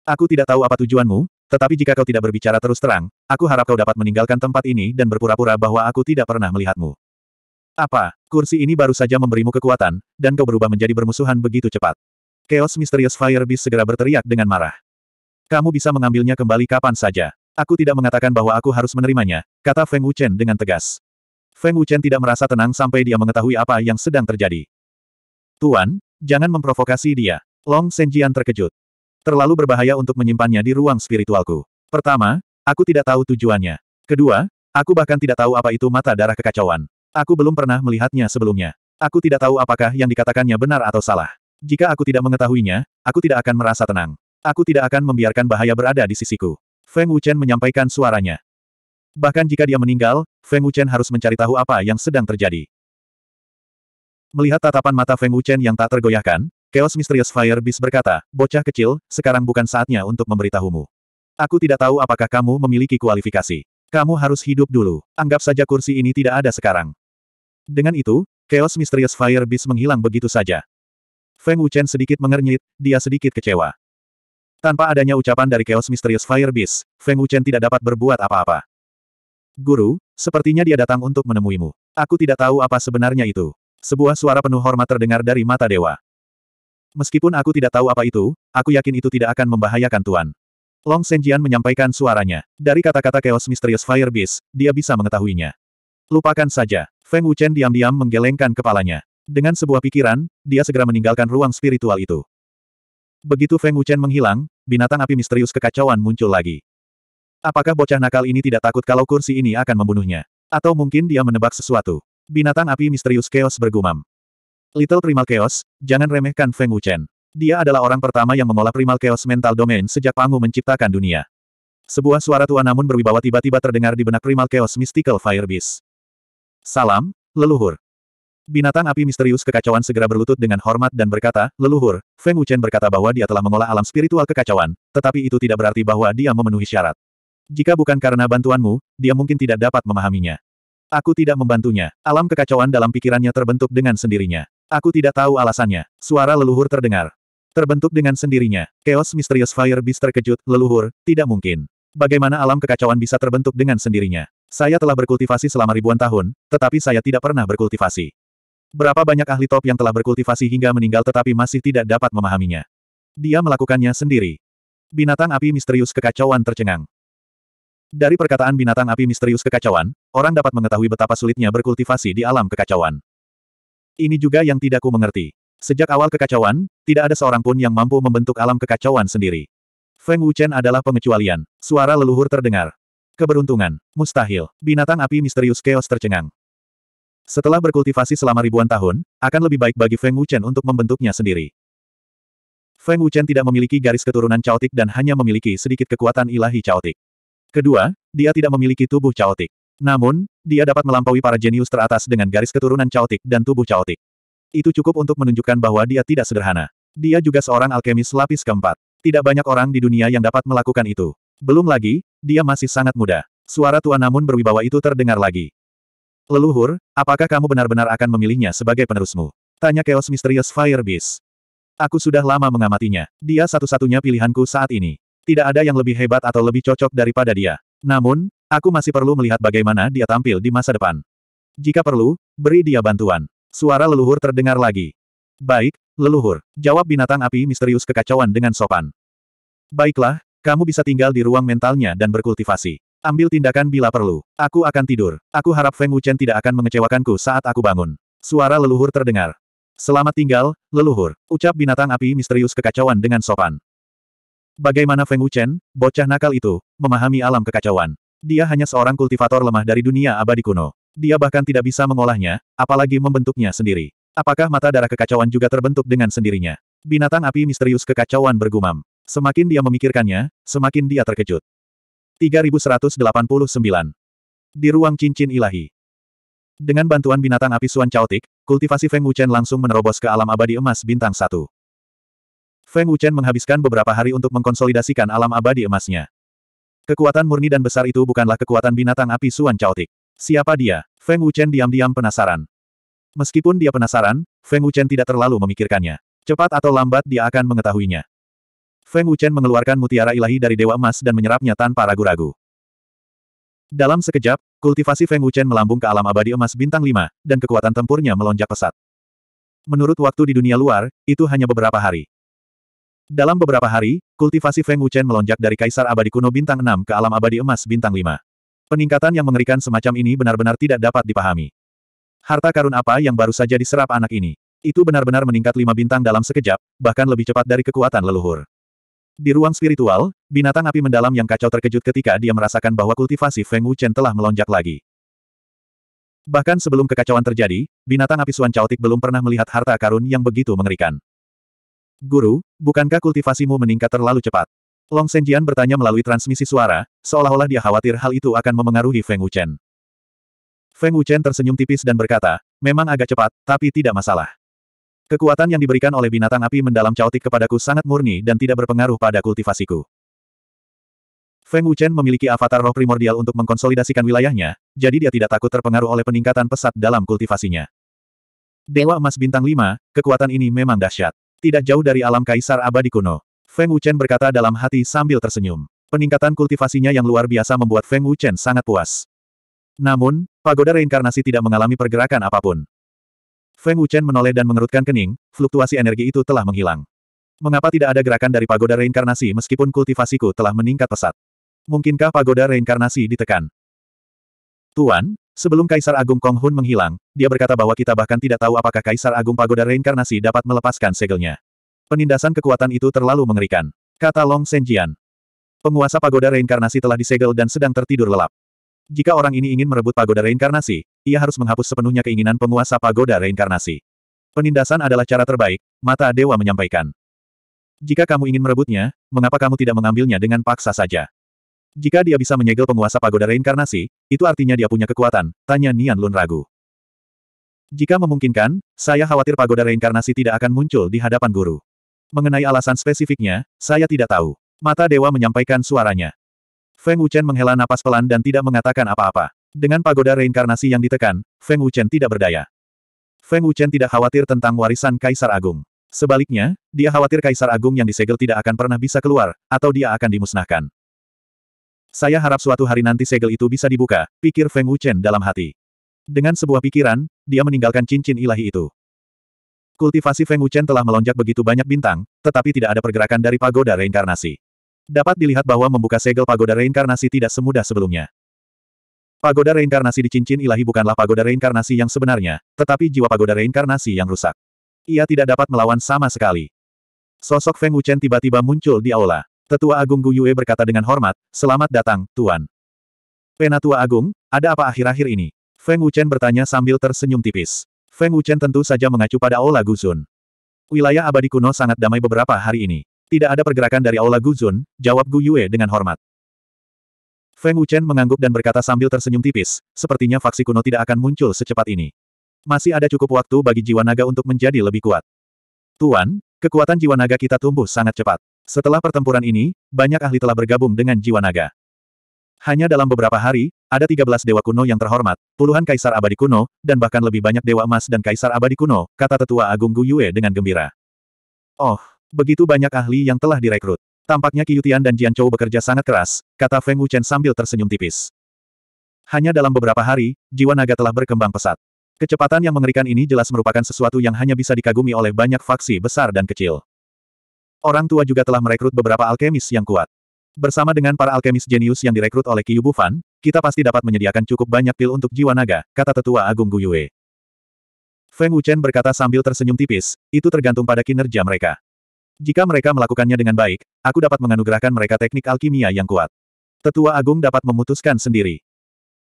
Aku tidak tahu apa tujuanmu, tetapi jika kau tidak berbicara terus terang, aku harap kau dapat meninggalkan tempat ini dan berpura-pura bahwa aku tidak pernah melihatmu. Apa, kursi ini baru saja memberimu kekuatan, dan kau berubah menjadi bermusuhan begitu cepat. Chaos Misterius Fire Beast segera berteriak dengan marah. Kamu bisa mengambilnya kembali kapan saja. Aku tidak mengatakan bahwa aku harus menerimanya, kata Feng Wuchen dengan tegas. Feng Wuchen tidak merasa tenang sampai dia mengetahui apa yang sedang terjadi. Tuan, jangan memprovokasi dia. Long Senjian terkejut. Terlalu berbahaya untuk menyimpannya di ruang spiritualku. Pertama, aku tidak tahu tujuannya. Kedua, aku bahkan tidak tahu apa itu mata darah kekacauan. Aku belum pernah melihatnya sebelumnya. Aku tidak tahu apakah yang dikatakannya benar atau salah. Jika aku tidak mengetahuinya, aku tidak akan merasa tenang. Aku tidak akan membiarkan bahaya berada di sisiku. Feng Wuchen menyampaikan suaranya. Bahkan jika dia meninggal, Feng Wuchen harus mencari tahu apa yang sedang terjadi. Melihat tatapan mata Feng Wuchen yang tak tergoyahkan, Chaos Mysterious Fire Beast berkata, bocah kecil, sekarang bukan saatnya untuk memberitahumu. Aku tidak tahu apakah kamu memiliki kualifikasi. Kamu harus hidup dulu. Anggap saja kursi ini tidak ada sekarang. Dengan itu, Chaos Mysterious Fire Beast menghilang begitu saja. Feng Wuchen sedikit mengernyit, dia sedikit kecewa. Tanpa adanya ucapan dari Chaos Mysterious Fire Beast, Feng Wuchen tidak dapat berbuat apa-apa. Guru, sepertinya dia datang untuk menemuimu. Aku tidak tahu apa sebenarnya itu. Sebuah suara penuh hormat terdengar dari mata dewa. Meskipun aku tidak tahu apa itu, aku yakin itu tidak akan membahayakan Tuan. Long Senjian menyampaikan suaranya. Dari kata-kata Chaos Mysterious Fire Beast, dia bisa mengetahuinya. Lupakan saja. Feng Wuchen diam-diam menggelengkan kepalanya. Dengan sebuah pikiran, dia segera meninggalkan ruang spiritual itu. Begitu Feng Wuchen menghilang, binatang api misterius kekacauan muncul lagi. Apakah bocah nakal ini tidak takut kalau kursi ini akan membunuhnya? Atau mungkin dia menebak sesuatu? Binatang api misterius Chaos bergumam. Little Primal Chaos, jangan remehkan Feng Wuchen. Dia adalah orang pertama yang mengolah Primal Chaos Mental Domain sejak Pangu menciptakan dunia. Sebuah suara tua namun berwibawa tiba-tiba terdengar di benak Primal Chaos Mystical Fire Beast. Salam, leluhur. Binatang api misterius kekacauan segera berlutut dengan hormat dan berkata, leluhur, Feng Wuchen berkata bahwa dia telah mengolah alam spiritual kekacauan, tetapi itu tidak berarti bahwa dia memenuhi syarat. Jika bukan karena bantuanmu, dia mungkin tidak dapat memahaminya. Aku tidak membantunya. Alam kekacauan dalam pikirannya terbentuk dengan sendirinya. Aku tidak tahu alasannya. Suara leluhur terdengar. Terbentuk dengan sendirinya. Chaos Mysterious Fire Beast terkejut, leluhur, tidak mungkin. Bagaimana alam kekacauan bisa terbentuk dengan sendirinya? Saya telah berkultivasi selama ribuan tahun, tetapi saya tidak pernah berkultivasi. Berapa banyak ahli top yang telah berkultivasi hingga meninggal tetapi masih tidak dapat memahaminya. Dia melakukannya sendiri. Binatang api misterius kekacauan tercengang. Dari perkataan binatang api misterius kekacauan, orang dapat mengetahui betapa sulitnya berkultivasi di alam kekacauan. Ini juga yang tidak ku mengerti. Sejak awal kekacauan, tidak ada seorang pun yang mampu membentuk alam kekacauan sendiri. Feng Wuchen adalah pengecualian. Suara leluhur terdengar. Keberuntungan. Mustahil. Binatang api misterius keos tercengang. Setelah berkultivasi selama ribuan tahun, akan lebih baik bagi Feng Wuchen untuk membentuknya sendiri. Feng Wuchen tidak memiliki garis keturunan caotik dan hanya memiliki sedikit kekuatan ilahi caotik. Kedua, dia tidak memiliki tubuh caotik. Namun, dia dapat melampaui para jenius teratas dengan garis keturunan caotik dan tubuh caotik. Itu cukup untuk menunjukkan bahwa dia tidak sederhana. Dia juga seorang alkemis lapis keempat. Tidak banyak orang di dunia yang dapat melakukan itu. Belum lagi, dia masih sangat muda. Suara tua namun berwibawa itu terdengar lagi. Leluhur, apakah kamu benar-benar akan memilihnya sebagai penerusmu? Tanya Chaos Misterius Fire Beast. Aku sudah lama mengamatinya. Dia satu-satunya pilihanku saat ini. Tidak ada yang lebih hebat atau lebih cocok daripada dia. Namun, Aku masih perlu melihat bagaimana dia tampil di masa depan. Jika perlu, beri dia bantuan. Suara leluhur terdengar lagi. Baik, leluhur. Jawab binatang api misterius kekacauan dengan sopan. Baiklah, kamu bisa tinggal di ruang mentalnya dan berkultivasi. Ambil tindakan bila perlu. Aku akan tidur. Aku harap Feng Wuchen tidak akan mengecewakanku saat aku bangun. Suara leluhur terdengar. Selamat tinggal, leluhur. Ucap binatang api misterius kekacauan dengan sopan. Bagaimana Feng Wuchen, bocah nakal itu, memahami alam kekacauan. Dia hanya seorang kultivator lemah dari dunia abadi kuno. Dia bahkan tidak bisa mengolahnya, apalagi membentuknya sendiri. Apakah mata darah kekacauan juga terbentuk dengan sendirinya? Binatang api misterius kekacauan bergumam. Semakin dia memikirkannya, semakin dia terkejut. 3189. Di ruang cincin ilahi. Dengan bantuan binatang api Suan Chaotic, kultivasi Feng Wuchen langsung menerobos ke alam abadi emas bintang satu. Feng Wuchen menghabiskan beberapa hari untuk mengkonsolidasikan alam abadi emasnya. Kekuatan murni dan besar itu bukanlah kekuatan binatang api Suan Chaotic. Siapa dia? Feng Wuchen diam-diam penasaran. Meskipun dia penasaran, Feng Wuchen tidak terlalu memikirkannya. Cepat atau lambat dia akan mengetahuinya. Feng Wuchen mengeluarkan mutiara ilahi dari Dewa Emas dan menyerapnya tanpa ragu-ragu. Dalam sekejap, kultivasi Feng Wuchen melambung ke alam abadi emas bintang 5, dan kekuatan tempurnya melonjak pesat. Menurut waktu di dunia luar, itu hanya beberapa hari. Dalam beberapa hari, kultivasi Feng Wuchen melonjak dari Kaisar Abadi Kuno Bintang 6 ke alam abadi emas Bintang 5. Peningkatan yang mengerikan semacam ini benar-benar tidak dapat dipahami. Harta karun apa yang baru saja diserap anak ini? Itu benar-benar meningkat lima bintang dalam sekejap, bahkan lebih cepat dari kekuatan leluhur. Di ruang spiritual, binatang api mendalam yang kacau terkejut ketika dia merasakan bahwa kultivasi Feng Wuchen telah melonjak lagi. Bahkan sebelum kekacauan terjadi, binatang api Suan Chaotik belum pernah melihat harta karun yang begitu mengerikan. Guru, bukankah kultivasimu meningkat terlalu cepat? Long Senjian bertanya melalui transmisi suara, seolah-olah dia khawatir hal itu akan memengaruhi Feng Wuchen. Feng Wuchen tersenyum tipis dan berkata, memang agak cepat, tapi tidak masalah. Kekuatan yang diberikan oleh binatang api mendalam caotik kepadaku sangat murni dan tidak berpengaruh pada kultivasiku. Feng Wuchen memiliki avatar roh primordial untuk mengkonsolidasikan wilayahnya, jadi dia tidak takut terpengaruh oleh peningkatan pesat dalam kultivasinya. Dewa Emas Bintang 5, kekuatan ini memang dahsyat. Tidak jauh dari alam kaisar abadi kuno. Feng Wuchen berkata dalam hati sambil tersenyum. Peningkatan kultivasinya yang luar biasa membuat Feng Wuchen sangat puas. Namun, pagoda reinkarnasi tidak mengalami pergerakan apapun. Feng Wuchen menoleh dan mengerutkan kening, fluktuasi energi itu telah menghilang. Mengapa tidak ada gerakan dari pagoda reinkarnasi meskipun kultivasiku telah meningkat pesat? Mungkinkah pagoda reinkarnasi ditekan? Tuan, sebelum Kaisar Agung Kong Hun menghilang, dia berkata bahwa kita bahkan tidak tahu apakah Kaisar Agung Pagoda Reinkarnasi dapat melepaskan segelnya. Penindasan kekuatan itu terlalu mengerikan. Kata Long Senjian. Penguasa Pagoda Reinkarnasi telah disegel dan sedang tertidur lelap. Jika orang ini ingin merebut Pagoda Reinkarnasi, ia harus menghapus sepenuhnya keinginan penguasa Pagoda Reinkarnasi. Penindasan adalah cara terbaik, Mata Dewa menyampaikan. Jika kamu ingin merebutnya, mengapa kamu tidak mengambilnya dengan paksa saja? Jika dia bisa menyegel penguasa pagoda reinkarnasi, itu artinya dia punya kekuatan, tanya Nian Lun ragu. Jika memungkinkan, saya khawatir pagoda reinkarnasi tidak akan muncul di hadapan guru. Mengenai alasan spesifiknya, saya tidak tahu. Mata Dewa menyampaikan suaranya. Feng Wuchen menghela napas pelan dan tidak mengatakan apa-apa. Dengan pagoda reinkarnasi yang ditekan, Feng Wuchen tidak berdaya. Feng Wuchen tidak khawatir tentang warisan Kaisar Agung. Sebaliknya, dia khawatir Kaisar Agung yang disegel tidak akan pernah bisa keluar, atau dia akan dimusnahkan. Saya harap suatu hari nanti segel itu bisa dibuka, pikir Feng Wuchen dalam hati. Dengan sebuah pikiran, dia meninggalkan cincin ilahi itu. Kultivasi Feng Wuchen telah melonjak begitu banyak bintang, tetapi tidak ada pergerakan dari pagoda reinkarnasi. Dapat dilihat bahwa membuka segel pagoda reinkarnasi tidak semudah sebelumnya. Pagoda reinkarnasi di cincin ilahi bukanlah pagoda reinkarnasi yang sebenarnya, tetapi jiwa pagoda reinkarnasi yang rusak. Ia tidak dapat melawan sama sekali. Sosok Feng Wuchen tiba-tiba muncul di aula. Tetua Agung Guyue berkata dengan hormat, selamat datang, Tuan. Penatua Agung, ada apa akhir-akhir ini? Feng Wuchen bertanya sambil tersenyum tipis. Feng Wuchen tentu saja mengacu pada Aula Guzun. Wilayah abadi kuno sangat damai beberapa hari ini. Tidak ada pergerakan dari Aula Guzun, jawab Guyue dengan hormat. Feng Wuchen mengangguk dan berkata sambil tersenyum tipis, sepertinya faksi kuno tidak akan muncul secepat ini. Masih ada cukup waktu bagi jiwa naga untuk menjadi lebih kuat. Tuan, kekuatan jiwa naga kita tumbuh sangat cepat. Setelah pertempuran ini, banyak ahli telah bergabung dengan jiwa naga. Hanya dalam beberapa hari, ada 13 dewa kuno yang terhormat, puluhan kaisar abadi kuno, dan bahkan lebih banyak dewa emas dan kaisar abadi kuno, kata tetua Agung Gu Yue dengan gembira. Oh, begitu banyak ahli yang telah direkrut. Tampaknya Qiyutian dan Jianchou bekerja sangat keras, kata Feng Wuchen sambil tersenyum tipis. Hanya dalam beberapa hari, jiwa naga telah berkembang pesat. Kecepatan yang mengerikan ini jelas merupakan sesuatu yang hanya bisa dikagumi oleh banyak faksi besar dan kecil. Orang tua juga telah merekrut beberapa alkemis yang kuat. Bersama dengan para alkemis jenius yang direkrut oleh Qiyu Bufan, kita pasti dapat menyediakan cukup banyak pil untuk jiwa naga, kata Tetua Agung Guyue. Feng Wuchen berkata sambil tersenyum tipis, itu tergantung pada kinerja mereka. Jika mereka melakukannya dengan baik, aku dapat menganugerahkan mereka teknik alkimia yang kuat. Tetua Agung dapat memutuskan sendiri.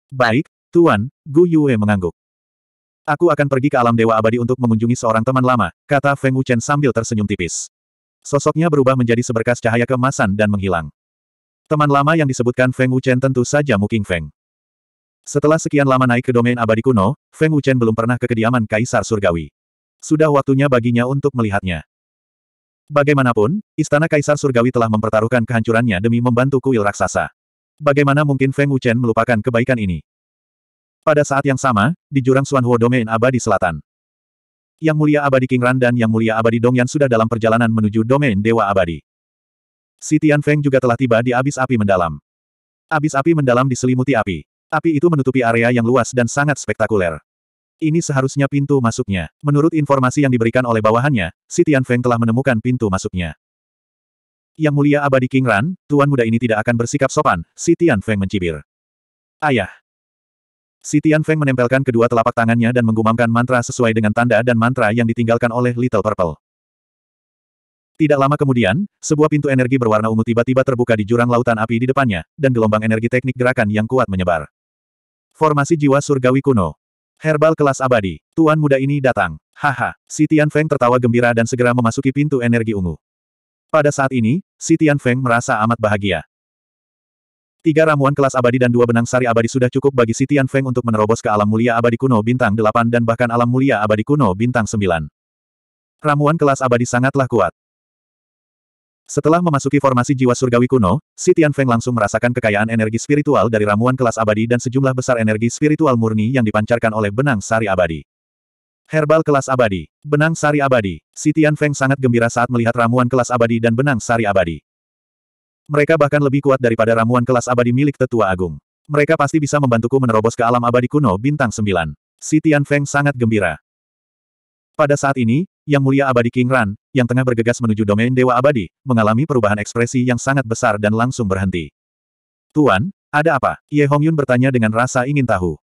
Baik, Tuan, Gu Yue mengangguk. Aku akan pergi ke alam dewa abadi untuk mengunjungi seorang teman lama, kata Feng Wuchen sambil tersenyum tipis. Sosoknya berubah menjadi seberkas cahaya kemasan dan menghilang. Teman lama yang disebutkan Feng Wuchen tentu saja Muking Feng. Setelah sekian lama naik ke domain abadi kuno, Feng Wuchen belum pernah ke kediaman Kaisar Surgawi. Sudah waktunya baginya untuk melihatnya. Bagaimanapun, Istana Kaisar Surgawi telah mempertaruhkan kehancurannya demi membantu kuil raksasa. Bagaimana mungkin Feng Wuchen melupakan kebaikan ini? Pada saat yang sama, di jurang Suanhuo Domain Abadi Selatan. Yang Mulia Abadi King Ran dan Yang Mulia Abadi Dong Yan sudah dalam perjalanan menuju domain Dewa Abadi. Si Tian Feng juga telah tiba di abis api mendalam. Abis api mendalam diselimuti api. Api itu menutupi area yang luas dan sangat spektakuler. Ini seharusnya pintu masuknya. Menurut informasi yang diberikan oleh bawahannya, si Tian Feng telah menemukan pintu masuknya. Yang Mulia Abadi King Ran, Tuan Muda ini tidak akan bersikap sopan, si Tian Feng mencibir. Ayah, Si Tian Feng menempelkan kedua telapak tangannya dan menggumamkan mantra sesuai dengan tanda dan mantra yang ditinggalkan oleh Little Purple. Tidak lama kemudian, sebuah pintu energi berwarna ungu tiba-tiba terbuka di jurang lautan api di depannya, dan gelombang energi teknik gerakan yang kuat menyebar. Formasi jiwa surgawi kuno. Herbal kelas abadi. Tuan muda ini datang. Haha. Si Tian Feng tertawa gembira dan segera memasuki pintu energi ungu. Pada saat ini, Si Tian Feng merasa amat bahagia. Tiga ramuan kelas abadi dan dua benang sari abadi sudah cukup bagi si Tian Feng untuk menerobos ke alam mulia abadi kuno bintang delapan dan bahkan alam mulia abadi kuno bintang sembilan. Ramuan kelas abadi sangatlah kuat. Setelah memasuki formasi jiwa surgawi kuno, si Tian Feng langsung merasakan kekayaan energi spiritual dari ramuan kelas abadi dan sejumlah besar energi spiritual murni yang dipancarkan oleh benang sari abadi. Herbal kelas abadi, benang sari abadi, si Tian Feng sangat gembira saat melihat ramuan kelas abadi dan benang sari abadi. Mereka bahkan lebih kuat daripada ramuan kelas abadi milik tetua agung. Mereka pasti bisa membantuku menerobos ke alam abadi kuno bintang Sembilan. Si Tian Feng sangat gembira. Pada saat ini, Yang Mulia Abadi King Ran, yang tengah bergegas menuju domain Dewa Abadi, mengalami perubahan ekspresi yang sangat besar dan langsung berhenti. Tuan, ada apa? Ye Hongyun bertanya dengan rasa ingin tahu.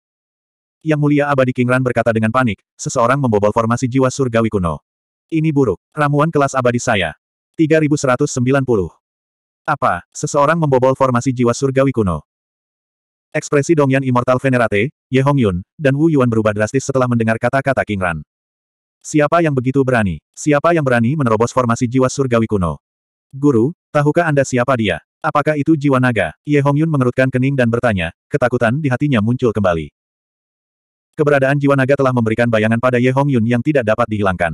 Yang Mulia Abadi King Ran berkata dengan panik, seseorang membobol formasi jiwa surgawi kuno. Ini buruk. Ramuan kelas abadi saya. 3190. Apa, seseorang membobol formasi jiwa surgawi kuno? Ekspresi Dongyan Immortal Venerate, Ye Hongyun, dan Wu Yuan berubah drastis setelah mendengar kata-kata King Ran. Siapa yang begitu berani? Siapa yang berani menerobos formasi jiwa surgawi kuno? Guru, tahukah Anda siapa dia? Apakah itu jiwa naga? Ye Hongyun mengerutkan kening dan bertanya, ketakutan di hatinya muncul kembali. Keberadaan jiwa naga telah memberikan bayangan pada Ye Hongyun yang tidak dapat dihilangkan.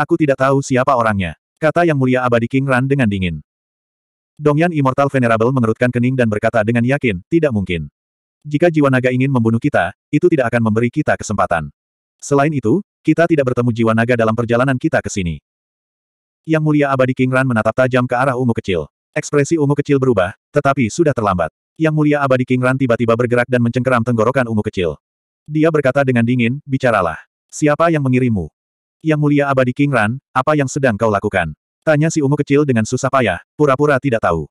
Aku tidak tahu siapa orangnya, kata yang mulia abadi King Ran dengan dingin. Dongyan Immortal Venerable mengerutkan kening dan berkata dengan yakin, tidak mungkin. Jika jiwa naga ingin membunuh kita, itu tidak akan memberi kita kesempatan. Selain itu, kita tidak bertemu jiwa naga dalam perjalanan kita ke sini. Yang mulia abadi King Ran menatap tajam ke arah ungu kecil. Ekspresi ungu kecil berubah, tetapi sudah terlambat. Yang mulia abadi King Ran tiba-tiba bergerak dan mencengkeram tenggorokan ungu kecil. Dia berkata dengan dingin, bicaralah. Siapa yang mengirimu? Yang mulia abadi King Ran, apa yang sedang kau lakukan? Tanya si ungu kecil dengan susah payah, pura-pura tidak tahu.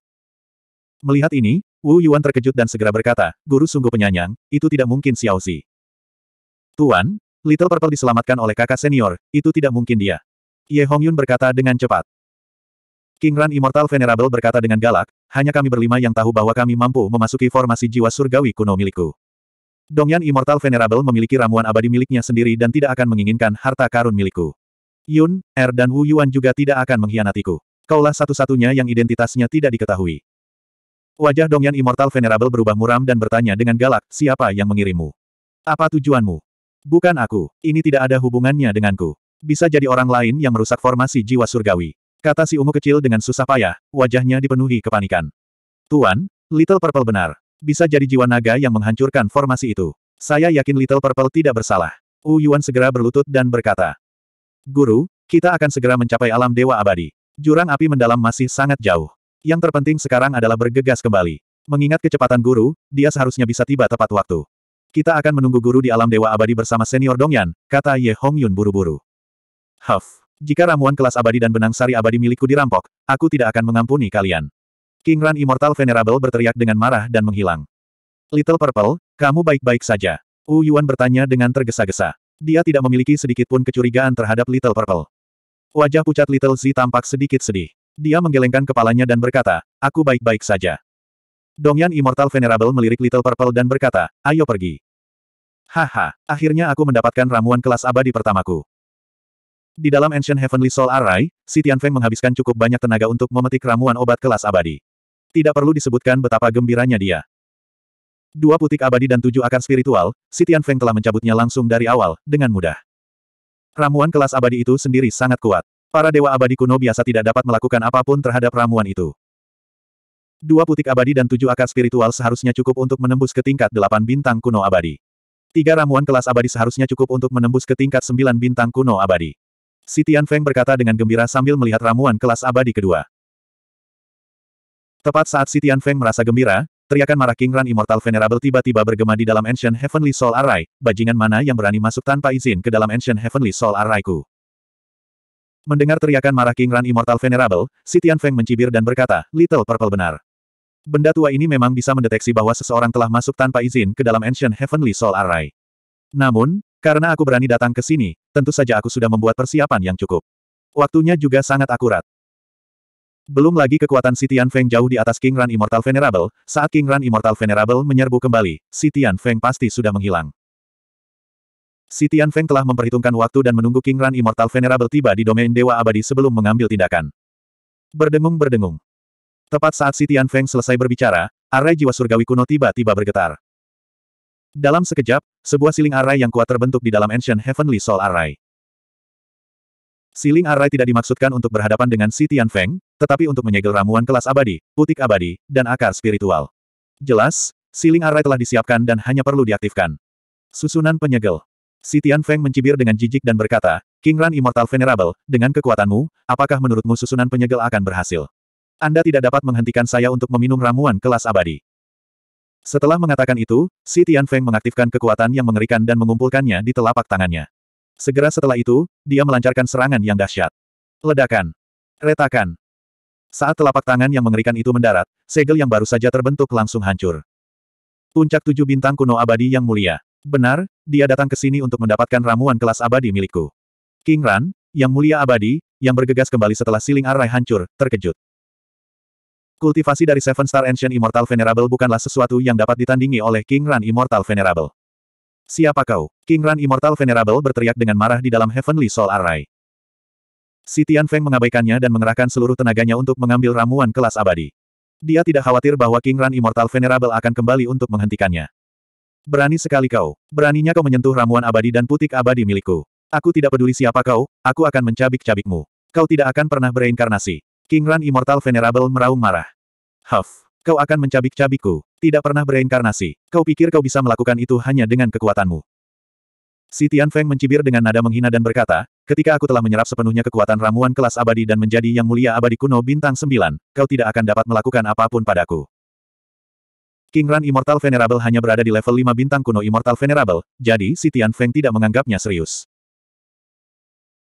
Melihat ini, Wu Yuan terkejut dan segera berkata, Guru sungguh penyanyang, itu tidak mungkin Xiao Xiaozi. Tuan, Little Purple diselamatkan oleh kakak senior, itu tidak mungkin dia. Ye Hong Yun berkata dengan cepat. King Ran Immortal Venerable berkata dengan galak, hanya kami berlima yang tahu bahwa kami mampu memasuki formasi jiwa surgawi kuno milikku. Dongyan Immortal Venerable memiliki ramuan abadi miliknya sendiri dan tidak akan menginginkan harta karun milikku. Yun, Er dan Wu Yuan juga tidak akan mengkhianatiku. Kaulah satu-satunya yang identitasnya tidak diketahui. Wajah Dong Yan Immortal Venerable berubah muram dan bertanya dengan galak, siapa yang mengirimmu? Apa tujuanmu? Bukan aku, ini tidak ada hubungannya denganku. Bisa jadi orang lain yang merusak formasi jiwa surgawi. Kata si ungu kecil dengan susah payah, wajahnya dipenuhi kepanikan. Tuan, Little Purple benar. Bisa jadi jiwa naga yang menghancurkan formasi itu. Saya yakin Little Purple tidak bersalah. Wu Yuan segera berlutut dan berkata, Guru, kita akan segera mencapai alam dewa abadi. Jurang api mendalam masih sangat jauh. Yang terpenting sekarang adalah bergegas kembali. Mengingat kecepatan guru, dia seharusnya bisa tiba tepat waktu. Kita akan menunggu guru di alam dewa abadi bersama senior Dongyan, kata Ye Hongyun buru-buru. Huff, jika ramuan kelas abadi dan benang sari abadi milikku dirampok, aku tidak akan mengampuni kalian. King Ran Immortal Venerable berteriak dengan marah dan menghilang. Little Purple, kamu baik-baik saja. Wu Yuan bertanya dengan tergesa-gesa. Dia tidak memiliki sedikit pun kecurigaan terhadap Little Purple. Wajah pucat Little Z tampak sedikit sedih. Dia menggelengkan kepalanya dan berkata, aku baik-baik saja. Dongyan Immortal Venerable melirik Little Purple dan berkata, ayo pergi. Haha, akhirnya aku mendapatkan ramuan kelas abadi pertamaku. Di dalam Ancient Heavenly Soul Array, si Tianfeng menghabiskan cukup banyak tenaga untuk memetik ramuan obat kelas abadi. Tidak perlu disebutkan betapa gembiranya dia. Dua putik abadi dan tujuh akar spiritual, si Feng telah mencabutnya langsung dari awal, dengan mudah. Ramuan kelas abadi itu sendiri sangat kuat. Para dewa abadi kuno biasa tidak dapat melakukan apapun terhadap ramuan itu. Dua putik abadi dan tujuh akar spiritual seharusnya cukup untuk menembus ke tingkat delapan bintang kuno abadi. Tiga ramuan kelas abadi seharusnya cukup untuk menembus ke tingkat sembilan bintang kuno abadi. Si Tian Feng berkata dengan gembira sambil melihat ramuan kelas abadi kedua. Tepat saat Si Tian Feng merasa gembira, Teriakan marah King Ran Immortal Venerable tiba-tiba bergema di dalam Ancient Heavenly Soul Array, bajingan mana yang berani masuk tanpa izin ke dalam Ancient Heavenly Soul Arrayku. Mendengar teriakan marah King Ran Immortal Venerable, si Tian Feng mencibir dan berkata, Little Purple benar. Benda tua ini memang bisa mendeteksi bahwa seseorang telah masuk tanpa izin ke dalam Ancient Heavenly Soul Array. Namun, karena aku berani datang ke sini, tentu saja aku sudah membuat persiapan yang cukup. Waktunya juga sangat akurat. Belum lagi kekuatan Si Tian Feng jauh di atas King Ran Immortal Venerable, saat King Ran Immortal Venerable menyerbu kembali, Si Tian Feng pasti sudah menghilang. Si Tian Feng telah memperhitungkan waktu dan menunggu King Ran Immortal Venerable tiba di domain Dewa Abadi sebelum mengambil tindakan. Berdengung-berdengung. Tepat saat Si Tian Feng selesai berbicara, arai jiwa surgawi kuno tiba-tiba bergetar. Dalam sekejap, sebuah siling arai yang kuat terbentuk di dalam Ancient Heavenly Soul Arai. Siling arai tidak dimaksudkan untuk berhadapan dengan Si Tian Feng, tetapi untuk menyegel ramuan kelas abadi, putik abadi, dan akar spiritual. Jelas, siling arai telah disiapkan dan hanya perlu diaktifkan. Susunan penyegel. Si Tian Feng mencibir dengan jijik dan berkata, King Ran Immortal Venerable, dengan kekuatanmu, apakah menurutmu susunan penyegel akan berhasil? Anda tidak dapat menghentikan saya untuk meminum ramuan kelas abadi. Setelah mengatakan itu, Si Tian Feng mengaktifkan kekuatan yang mengerikan dan mengumpulkannya di telapak tangannya. Segera setelah itu, dia melancarkan serangan yang dahsyat. Ledakan. Retakan. Saat telapak tangan yang mengerikan itu mendarat, segel yang baru saja terbentuk langsung hancur. Puncak tujuh bintang kuno abadi yang mulia. Benar, dia datang ke sini untuk mendapatkan ramuan kelas abadi milikku. King Ran, yang mulia abadi, yang bergegas kembali setelah siling arai hancur, terkejut. Kultivasi dari Seven Star Ancient Immortal Venerable bukanlah sesuatu yang dapat ditandingi oleh King Ran Immortal Venerable. Siapa kau? King Ran Immortal Venerable berteriak dengan marah di dalam Heavenly Soul Array. Si Tian Feng mengabaikannya dan mengerahkan seluruh tenaganya untuk mengambil ramuan kelas abadi. Dia tidak khawatir bahwa King Ran Immortal Venerable akan kembali untuk menghentikannya. Berani sekali kau. Beraninya kau menyentuh ramuan abadi dan putik abadi milikku. Aku tidak peduli siapa kau, aku akan mencabik-cabikmu. Kau tidak akan pernah bereinkarnasi. King Ran Immortal Venerable meraung marah. Huff. Kau akan mencabik-cabikku. Tidak pernah bereinkarnasi. Kau pikir kau bisa melakukan itu hanya dengan kekuatanmu. Si Tian Feng mencibir dengan nada menghina dan berkata, ketika aku telah menyerap sepenuhnya kekuatan ramuan kelas abadi dan menjadi yang mulia abadi kuno bintang sembilan, kau tidak akan dapat melakukan apapun padaku. King Ran Immortal Venerable hanya berada di level 5 bintang kuno Immortal Venerable, jadi si Tian Feng tidak menganggapnya serius.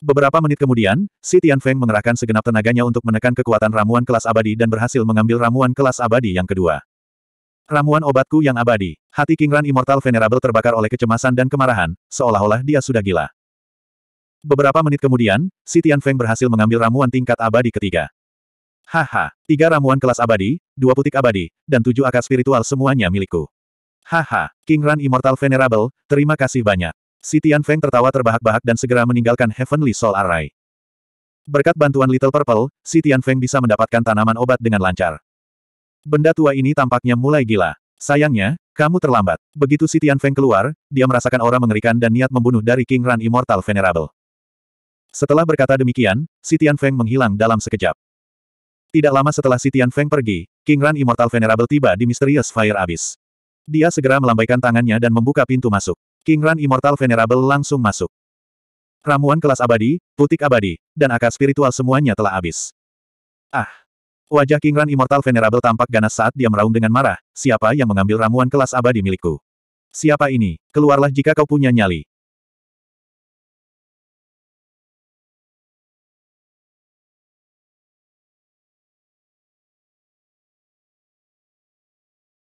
Beberapa menit kemudian, si Tian Feng mengerahkan segenap tenaganya untuk menekan kekuatan ramuan kelas abadi dan berhasil mengambil ramuan kelas abadi yang kedua. Ramuan obatku yang abadi. Hati King Kingran Immortal Venerable terbakar oleh kecemasan dan kemarahan, seolah-olah dia sudah gila. Beberapa menit kemudian, si Tian Feng berhasil mengambil ramuan tingkat abadi ketiga. Haha, tiga ramuan kelas abadi, dua putik abadi, dan tujuh akar spiritual semuanya milikku. Haha, King Run Immortal Venerable, terima kasih banyak. Si Tian Feng tertawa terbahak-bahak dan segera meninggalkan Heavenly Soul Array. Berkat bantuan Little Purple, si Tian Feng bisa mendapatkan tanaman obat dengan lancar. Benda tua ini tampaknya mulai gila. Sayangnya, kamu terlambat. Begitu si Tian Feng keluar, dia merasakan aura mengerikan dan niat membunuh dari King Ran Immortal Venerable. Setelah berkata demikian, si Tian Feng menghilang dalam sekejap. Tidak lama setelah si Tian Feng pergi, King Ran Immortal Venerable tiba di Mysterious Fire Abyss. Dia segera melambaikan tangannya dan membuka pintu masuk. King Ran Immortal Venerable langsung masuk. Ramuan kelas abadi, putik abadi, dan akar spiritual semuanya telah habis. Ah! Wajah King Ran Immortal Venerable tampak ganas saat dia meraung dengan marah, siapa yang mengambil ramuan kelas abadi milikku? Siapa ini? Keluarlah jika kau punya nyali.